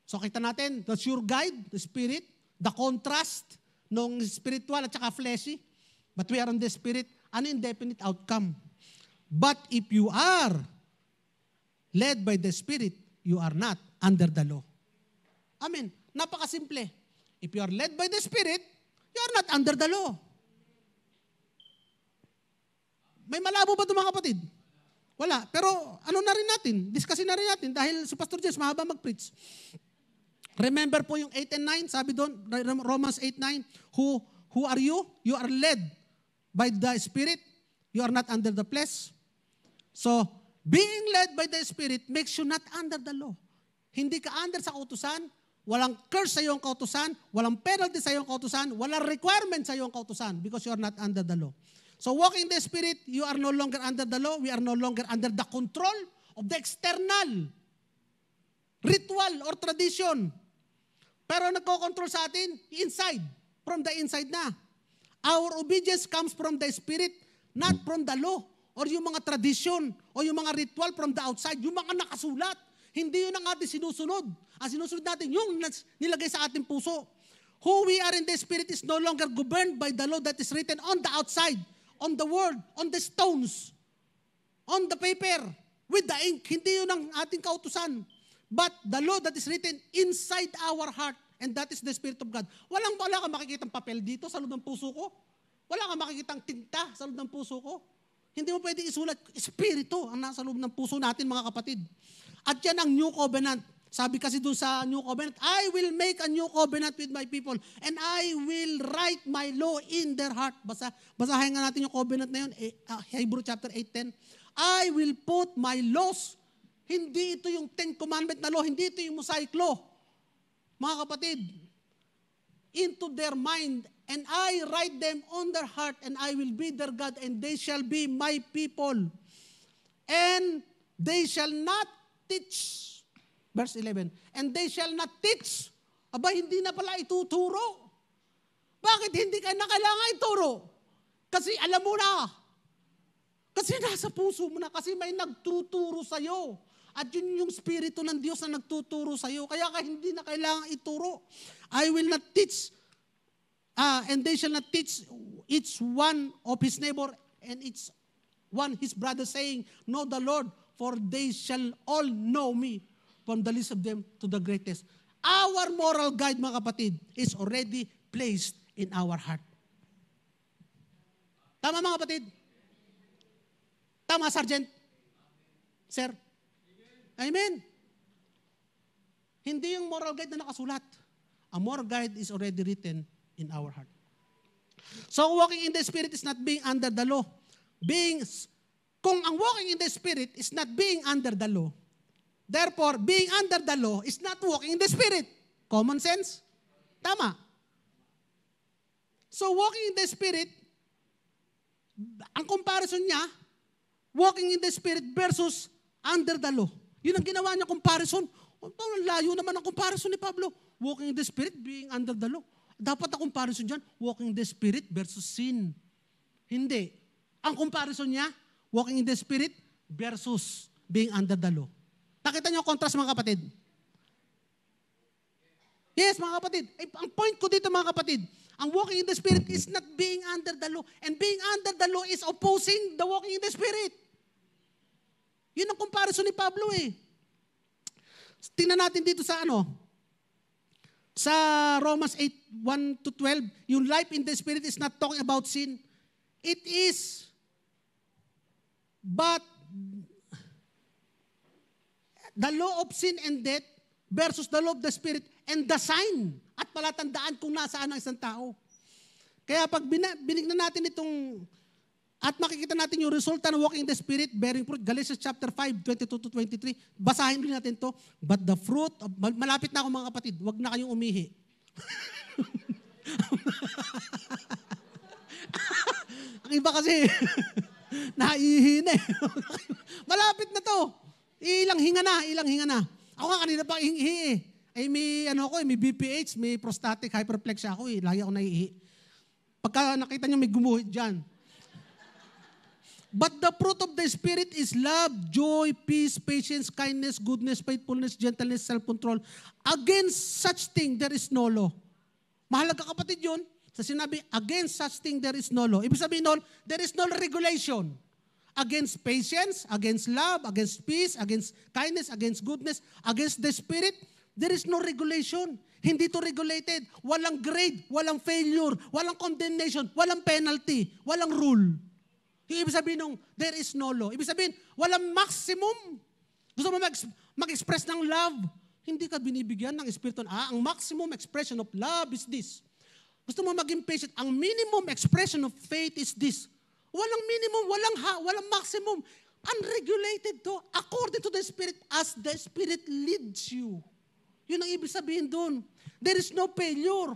S1: So kita natin, the sure guide, the spirit, the contrast nung spiritual at saka fleshy. But we are on the spirit. Ano yung definite outcome? But if you are led by the Spirit, you are not under the law. Amen. Napakasimple. If you are led by the Spirit, you are not under the law. May malabo ba ito mga kapatid? Wala. Pero ano na rin natin? Discussin na rin natin dahil si Pastor Jess mahaba mag-preach. Remember po yung 8 and 9, sabi doon, Romans 8, 9, who, who are you? You are led by the Spirit. You are not under the flesh. So, Being led by the Spirit makes you not under the law. Hindi ka under sa kautusan, walang curse sa iyong kautusan, walang penalty sa iyong kautusan, walang requirement sa iyong kautusan because you are not under the law. So walking the Spirit, you are no longer under the law, we are no longer under the control of the external ritual or tradition. Pero nagko-control sa atin, inside, from the inside na. Our obedience comes from the Spirit, not from the law or yung mga tradisyon o yung mga ritual from the outside, yung mga nakasulat. Hindi yun ang ating sinusunod. Ang sinusunod natin, yung nilagay sa ating puso. Who we are in the Spirit is no longer governed by the law that is written on the outside, on the world, on the stones, on the paper, with the ink. Hindi yun ang ating kautusan. But the law that is written inside our heart, and that is the Spirit of God. Walang wala kang makikitang papel dito sa loob ng puso ko. Wala kang makikitang tinta sa loob ng puso ko. Hindi mo pwede isulat. Espiritu ang nasa loob ng puso natin, mga kapatid. At yan ang new covenant. Sabi kasi doon sa new covenant, I will make a new covenant with my people and I will write my law in their heart. Basa, basahin nga natin yung covenant na yun, eh, uh, Hebrew chapter 8.10. I will put my laws. Hindi ito yung Ten Commandment na law, hindi ito yung Mosaic law. Mga kapatid, into their mind And I write them on their heart, and I will be their God, and they shall be my people. And they shall not teach. Verse 11. And they shall not teach. Aba, hindi na pala ituturo. Bakit hindi ka na kailangan ituro? Kasi alam mo na. Kasi nasa puso mo na. Kasi may nagtuturo sa'yo. At yun yung spirito ng Diyos na nagtuturo sa'yo. Kaya ka hindi na kailangan ituro. I will not teach Uh, and they shall not teach each one of his neighbor and each one his brother, saying, Know the Lord, for they shall all know me, from the least of them to the greatest. Our moral guide, mga kapatid, is already placed in our heart. Tama, mga kapatid? Tama, Sergeant? Sir? Amen. Hindi yung moral guide na nakasulat. A moral guide is already written in our heart. So walking in the Spirit is not being under the law. Being, kung ang walking in the Spirit is not being under the law, therefore, being under the law is not walking in the Spirit. Common sense? Tama. So walking in the Spirit, ang comparison niya, walking in the Spirit versus under the law. Yun ang ginawa niya comparison. Oh, ang layo naman ang comparison ni Pablo. Walking in the Spirit, being under the law dapat ang comparison dyan, walking in the Spirit versus sin. Hindi. Ang comparison niya, walking in the Spirit versus being under the law. Nakita niyo contrast mga kapatid? Yes, mga kapatid. Ay, eh, ang point ko dito mga kapatid, ang walking in the Spirit is not being under the law. And being under the law is opposing the walking in the Spirit. Yun ang comparison ni Pablo eh. Tingnan natin dito sa ano, sa Romans 8:1 to 12, yung life in the Spirit is not talking about sin. It is, but the law of sin and death versus the law of the Spirit and the sign at palatandaan kung nasaan ang isang tao. Kaya pag binignan natin itong at makikita natin yung resulta ng walking in the Spirit, bearing fruit. Galatians chapter 5, 22 to 23. Basahin rin natin to. But the fruit, of, malapit na ako mga kapatid, wag na kayong umihi. Ang iba kasi, naihi na eh. malapit na to. Ilang hinga na, ilang hinga na. Ako nga kanina pa ihi eh. Ay may ano ko, eh, may BPH, may prostatic hyperplexia ako eh. Lagi ako naihi. Pagka nakita niyo may gumuhit diyan, But the fruit of the Spirit is love, joy, peace, patience, kindness, goodness, faithfulness, gentleness, self-control. Against such thing, there is no law. Mahalaga kapatid yun. Sa sinabi, against such thing, there is no law. Ibig sabihin nun, there is no regulation. Against patience, against love, against peace, against kindness, against goodness, against the Spirit, there is no regulation. Hindi to regulated. Walang grade, walang failure, walang condemnation, walang penalty, walang rule. Yung ibig sabihin nung there is no law. Ibig sabihin, walang maximum. Gusto mo mag-express ng love. Hindi ka binibigyan ng Espiritu. Ah, ang maximum expression of love is this. Gusto mo maging patient. Ang minimum expression of faith is this. Walang minimum, walang ha, walang maximum. Unregulated to, according to the Spirit, as the Spirit leads you. Yun ang ibig sabihin doon. There is no failure.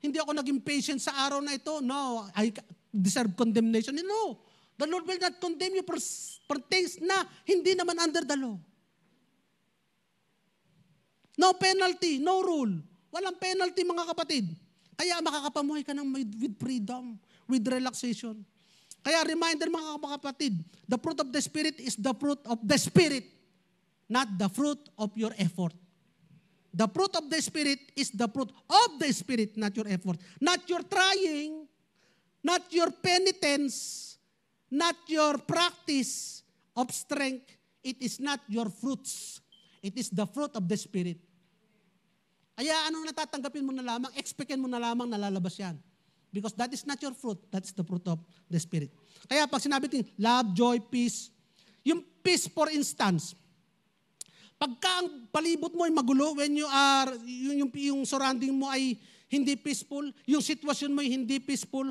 S1: Hindi ako naging patient sa araw na ito. No, I deserve condemnation. No. The Lord will not condemn you for, for things na hindi naman under the law. No penalty, no rule. Walang penalty mga kapatid. Kaya makakapamuhay ka ng with freedom, with relaxation. Kaya reminder mga kapatid, the fruit of the Spirit is the fruit of the Spirit, not the fruit of your effort. The fruit of the Spirit is the fruit of the Spirit, not your effort. Not your trying, not your penitence, not your practice of strength. It is not your fruits. It is the fruit of the Spirit. Kaya anong natatanggapin mo na lamang, expectin mo na lamang nalalabas yan. Because that is not your fruit, That is the fruit of the Spirit. Kaya pag sinabi ting love, joy, peace, yung peace for instance, pagka ang palibot mo ay magulo, when you are, yung, yung, yung surrounding mo ay hindi peaceful, yung sitwasyon mo ay hindi peaceful,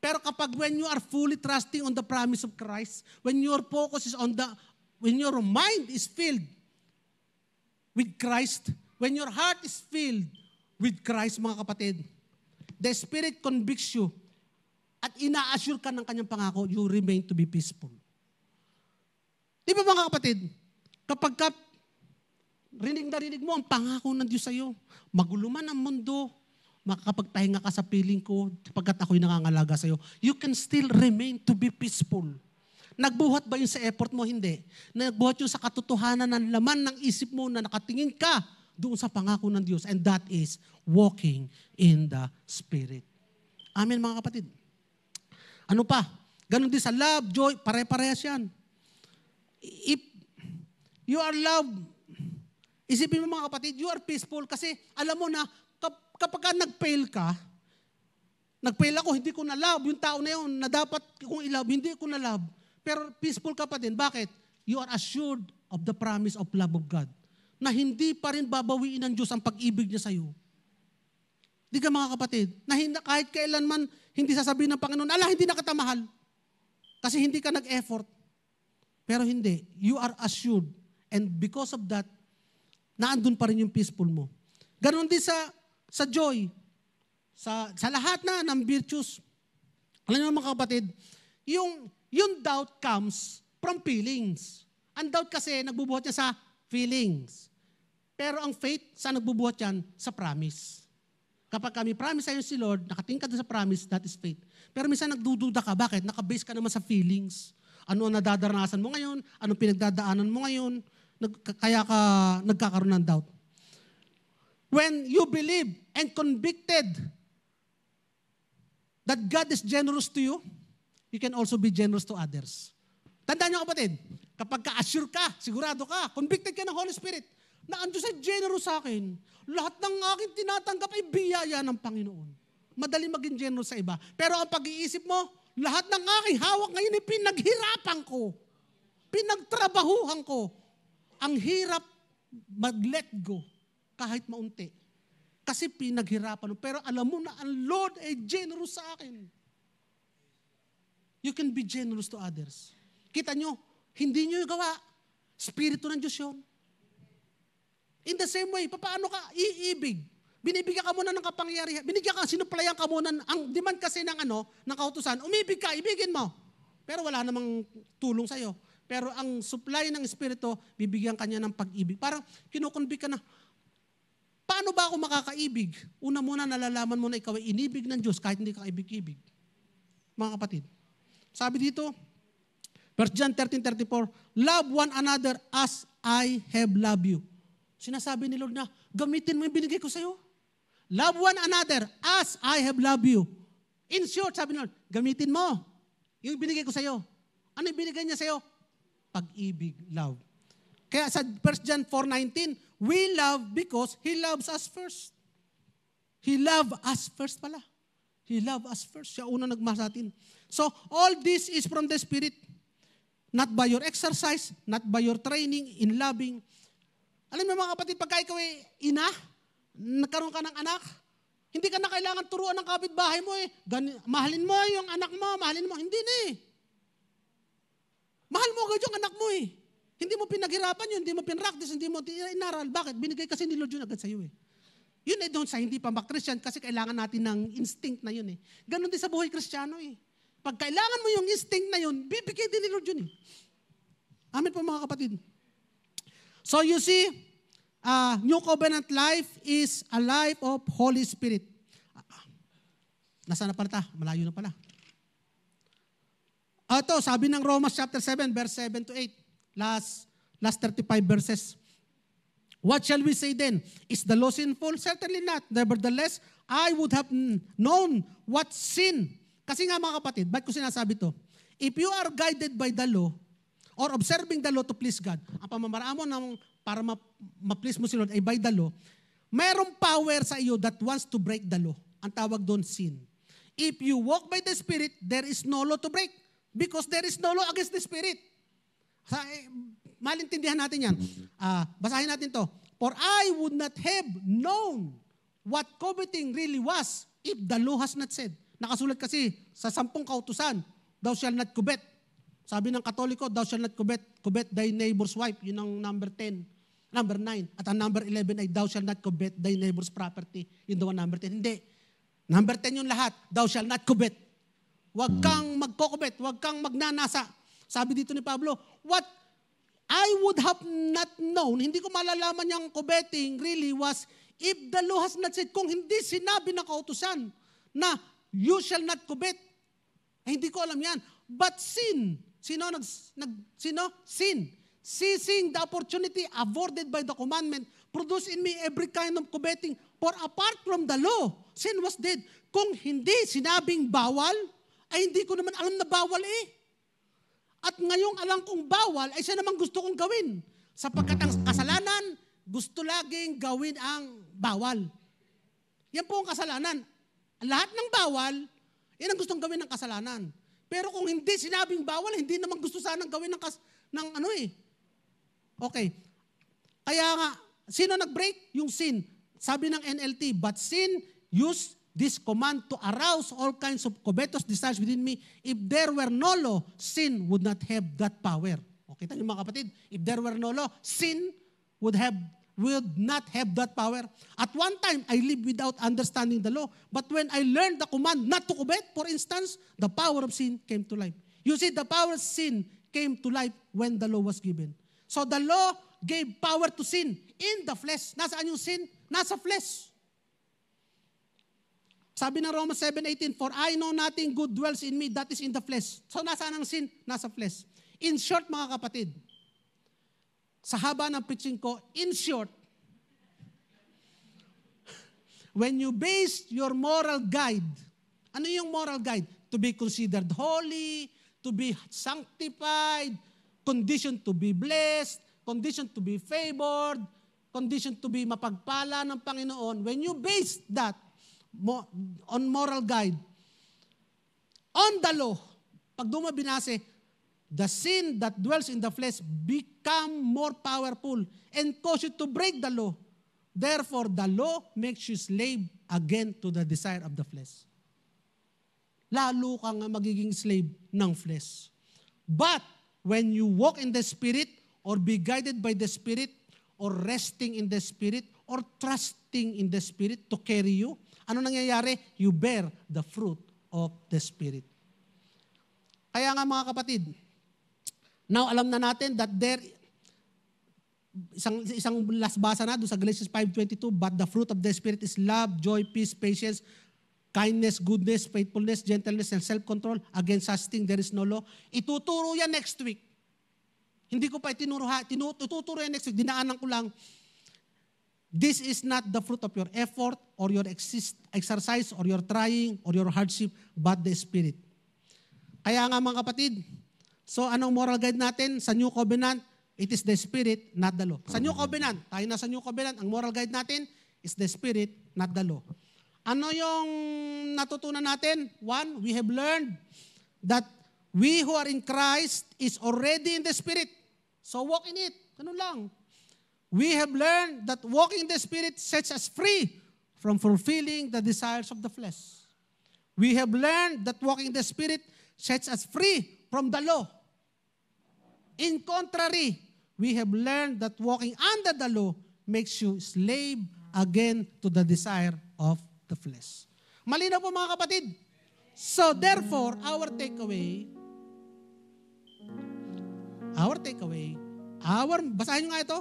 S1: pero kapag when you are fully trusting on the promise of Christ, when your focus is on the, when your mind is filled with Christ, when your heart is filled with Christ, mga kapatid, the Spirit convicts you at ina-assure ka ng kanyang pangako, you remain to be peaceful. Di ba mga kapatid, kapag ka rinig na rinig mo ang pangako ng Diyos sa'yo, magulo man ang mundo, makakapagpahinga ka sa piling ko pagkat ako'y nangangalaga sa'yo. You can still remain to be peaceful. Nagbuhat ba yun sa effort mo? Hindi. Nagbuhat yun sa katotohanan ng laman ng isip mo na nakatingin ka doon sa pangako ng Diyos. And that is walking in the Spirit. Amen mga kapatid. Ano pa? Ganon din sa love, joy, pare-parehas yan. If you are love, isipin mo mga kapatid, you are peaceful kasi alam mo na kapag ka nag-fail ka, nag-fail ako, hindi ko na-love yung tao na yun na dapat kong i-love, hindi ko na-love. Pero peaceful ka pa din. Bakit? You are assured of the promise of love of God na hindi pa rin babawiin ng Diyos ang pag-ibig niya sa iyo. Di ka mga kapatid, na hindi, kahit kailanman hindi sasabihin ng Panginoon, ala, hindi na kita mahal. Kasi hindi ka nag-effort. Pero hindi, you are assured. And because of that, naandun pa rin yung peaceful mo. Ganon din sa sa joy, sa, sa lahat na ng virtues. Alam niyo mga kapatid, yung, yung doubt comes from feelings. Ang doubt kasi nagbubuhat niya sa feelings. Pero ang faith, saan nagbubuhat yan? Sa promise. Kapag kami promise sa'yo si Lord, nakating ka sa promise, that is faith. Pero minsan nagdududa ka. Bakit? Nakabase ka naman sa feelings. Ano ang nadadaranasan mo ngayon? Anong pinagdadaanan mo ngayon? Nag, kaya ka nagkakaroon ng doubt when you believe and convicted that God is generous to you, you can also be generous to others. Tandaan niyo kapatid, kapag ka-assure ka, sigurado ka, convicted ka ng Holy Spirit, na ang Diyos ay generous sa akin. Lahat ng akin tinatanggap ay biyaya ng Panginoon. Madali maging generous sa iba. Pero ang pag-iisip mo, lahat ng aking hawak ngayon ay pinaghirapan ko. Pinagtrabahuhan ko. Ang hirap mag-let go kahit maunti. Kasi pinaghirapan mo. Pero alam mo na ang Lord ay generous sa akin. You can be generous to others. Kita nyo, hindi nyo gawa. Spirito ng Diyos yun. In the same way, paano ka iibig? Binibigyan ka muna ng kapangyarihan. Binigyan ka, sinuplayan ka muna. Ang demand kasi ng ano, ng kautusan, umibig ka, ibigin mo. Pero wala namang tulong sa'yo. Pero ang supply ng Espiritu, bibigyan kanya ng pag-ibig. Parang kinukunbik ka na, Paano ba ako makakaibig? Una muna, nalalaman mo na ikaw ay inibig ng Diyos kahit hindi ka ibig-ibig. Mga kapatid. Sabi dito, 1 John 13.34, Love one another as I have loved you. Sinasabi ni Lord na, gamitin mo yung binigay ko sa iyo. Love one another as I have loved you. In short, sabi ni Lord, gamitin mo yung binigay ko sa iyo. Ano yung binigay niya sa iyo? Pag-ibig, love. Kaya sa 1 John 4.19, We love because He loves us first. He love us first pala. He love us first. Siya una nagmahal sa atin. So, all this is from the Spirit. Not by your exercise, not by your training in loving. Alam mo mga kapatid, pagka ikaw ay ina, nagkaroon ka ng anak, hindi ka na kailangan turuan ng kapitbahay mo eh. Gan- mahalin mo yung anak mo, mahalin mo. Hindi na eh. Mahal mo agad yung anak mo eh. Hindi mo pinaghirapan yun, hindi mo pinractice, hindi mo inaral. Bakit? Binigay kasi ni Lord yun agad sa iyo eh. Yun ay doon sa hindi pa Christian kasi kailangan natin ng instinct na yun eh. Ganon din sa buhay kristyano eh. Pag kailangan mo yung instinct na yun, bibigay din ni Lord yun eh. Amin po mga kapatid. So you see, uh, New Covenant life is a life of Holy Spirit. Nasaan na pala ta? Malayo na pala. Ito, ah, sabi ng Romans chapter 7, verse 7 to 8 last, last 35 verses. What shall we say then? Is the law sinful? Certainly not. Nevertheless, I would have known what sin. Kasi nga mga kapatid, ba't ko sinasabi to? If you are guided by the law, or observing the law to please God, ang pamamaraan mo ng, para ma-please ma- mo si Lord ay by the law, mayroong power sa iyo that wants to break the law. Ang tawag doon, sin. If you walk by the Spirit, there is no law to break because there is no law against the Spirit. Sa, eh, malintindihan natin yan. Uh, basahin natin to. For I would not have known what coveting really was if the law has not said. Nakasulat kasi sa sampung kautusan, thou shall not covet. Sabi ng Katoliko, thou shall not covet, covet thy neighbor's wife. Yun ang number 10. Number 9. At ang number 11 ay thou shall not covet thy neighbor's property. Yun daw ang number 10. Hindi. Number 10 yung lahat. Thou shall not covet. Huwag kang magkokubet. Huwag kang magnanasa. Sabi dito ni Pablo, what I would have not known, hindi ko malalaman yung coveting really was if the law has not said, kung hindi sinabi na kautusan na you shall not covet, eh, hindi ko alam yan. But sin, sino nag, nag sino? Sin. Seizing the opportunity afforded by the commandment produce in me every kind of coveting for apart from the law, sin was dead. Kung hindi sinabing bawal, ay hindi ko naman alam na bawal eh. At ngayong alam kong bawal, ay siya namang gusto kong gawin. Sapagkat ang kasalanan, gusto laging gawin ang bawal. Yan po ang kasalanan. Lahat ng bawal, yan ang gustong gawin ng kasalanan. Pero kung hindi sinabing bawal, hindi naman gusto sanang gawin ng, kas- ng ano eh. Okay. Kaya nga, sino nag-break? Yung sin. Sabi ng NLT, but sin used this command to arouse all kinds of covetous desires within me. If there were no law, sin would not have that power. Okay, oh, kita mga kapatid, if there were no law, sin would have would not have that power. At one time, I lived without understanding the law. But when I learned the command not to covet, for instance, the power of sin came to life. You see, the power of sin came to life when the law was given. So the law gave power to sin in the flesh. Nasaan yung sin? Nasa flesh. Sabi ng Romans 7.18, For I know nothing good dwells in me, that is in the flesh. So nasaan ang sin? Nasa flesh. In short, mga kapatid, sa haba ng preaching ko, in short, when you base your moral guide, ano yung moral guide? To be considered holy, to be sanctified, condition to be blessed, condition to be favored, condition to be mapagpala ng Panginoon. When you base that mo, on moral guide. On the law, pag dumabinase, the sin that dwells in the flesh become more powerful and cause you to break the law. Therefore, the law makes you slave again to the desire of the flesh. Lalo kang magiging slave ng flesh. But, when you walk in the Spirit or be guided by the Spirit or resting in the Spirit or trusting in the Spirit to carry you, ano nangyayari? You bear the fruit of the Spirit. Kaya nga mga kapatid, now alam na natin that there, isang, isang last basa na doon sa Galatians 5.22, but the fruit of the Spirit is love, joy, peace, patience, kindness, goodness, faithfulness, gentleness, and self-control. Against such thing, there is no law. Ituturo yan next week. Hindi ko pa itinuro ha. Tinuturo yan next week. Dinaanan ko lang. This is not the fruit of your effort or your exist, exercise or your trying or your hardship, but the Spirit. Kaya nga mga kapatid, so anong moral guide natin sa New Covenant? It is the Spirit, not the law. Sa New Covenant, tayo na sa New Covenant, ang moral guide natin is the Spirit, not the law. Ano yung natutunan natin? One, we have learned that we who are in Christ is already in the Spirit. So walk in it. Ganun lang we have learned that walking the Spirit sets us free from fulfilling the desires of the flesh. We have learned that walking the Spirit sets us free from the law. In contrary, we have learned that walking under the law makes you slave again to the desire of the flesh. Malinaw po mga kapatid? So therefore, our takeaway, our takeaway, our, basahin nyo nga ito,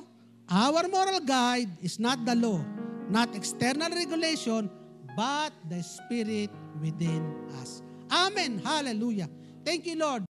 S1: Our moral guide is not the law, not external regulation, but the Spirit within us. Amen. Hallelujah. Thank you, Lord.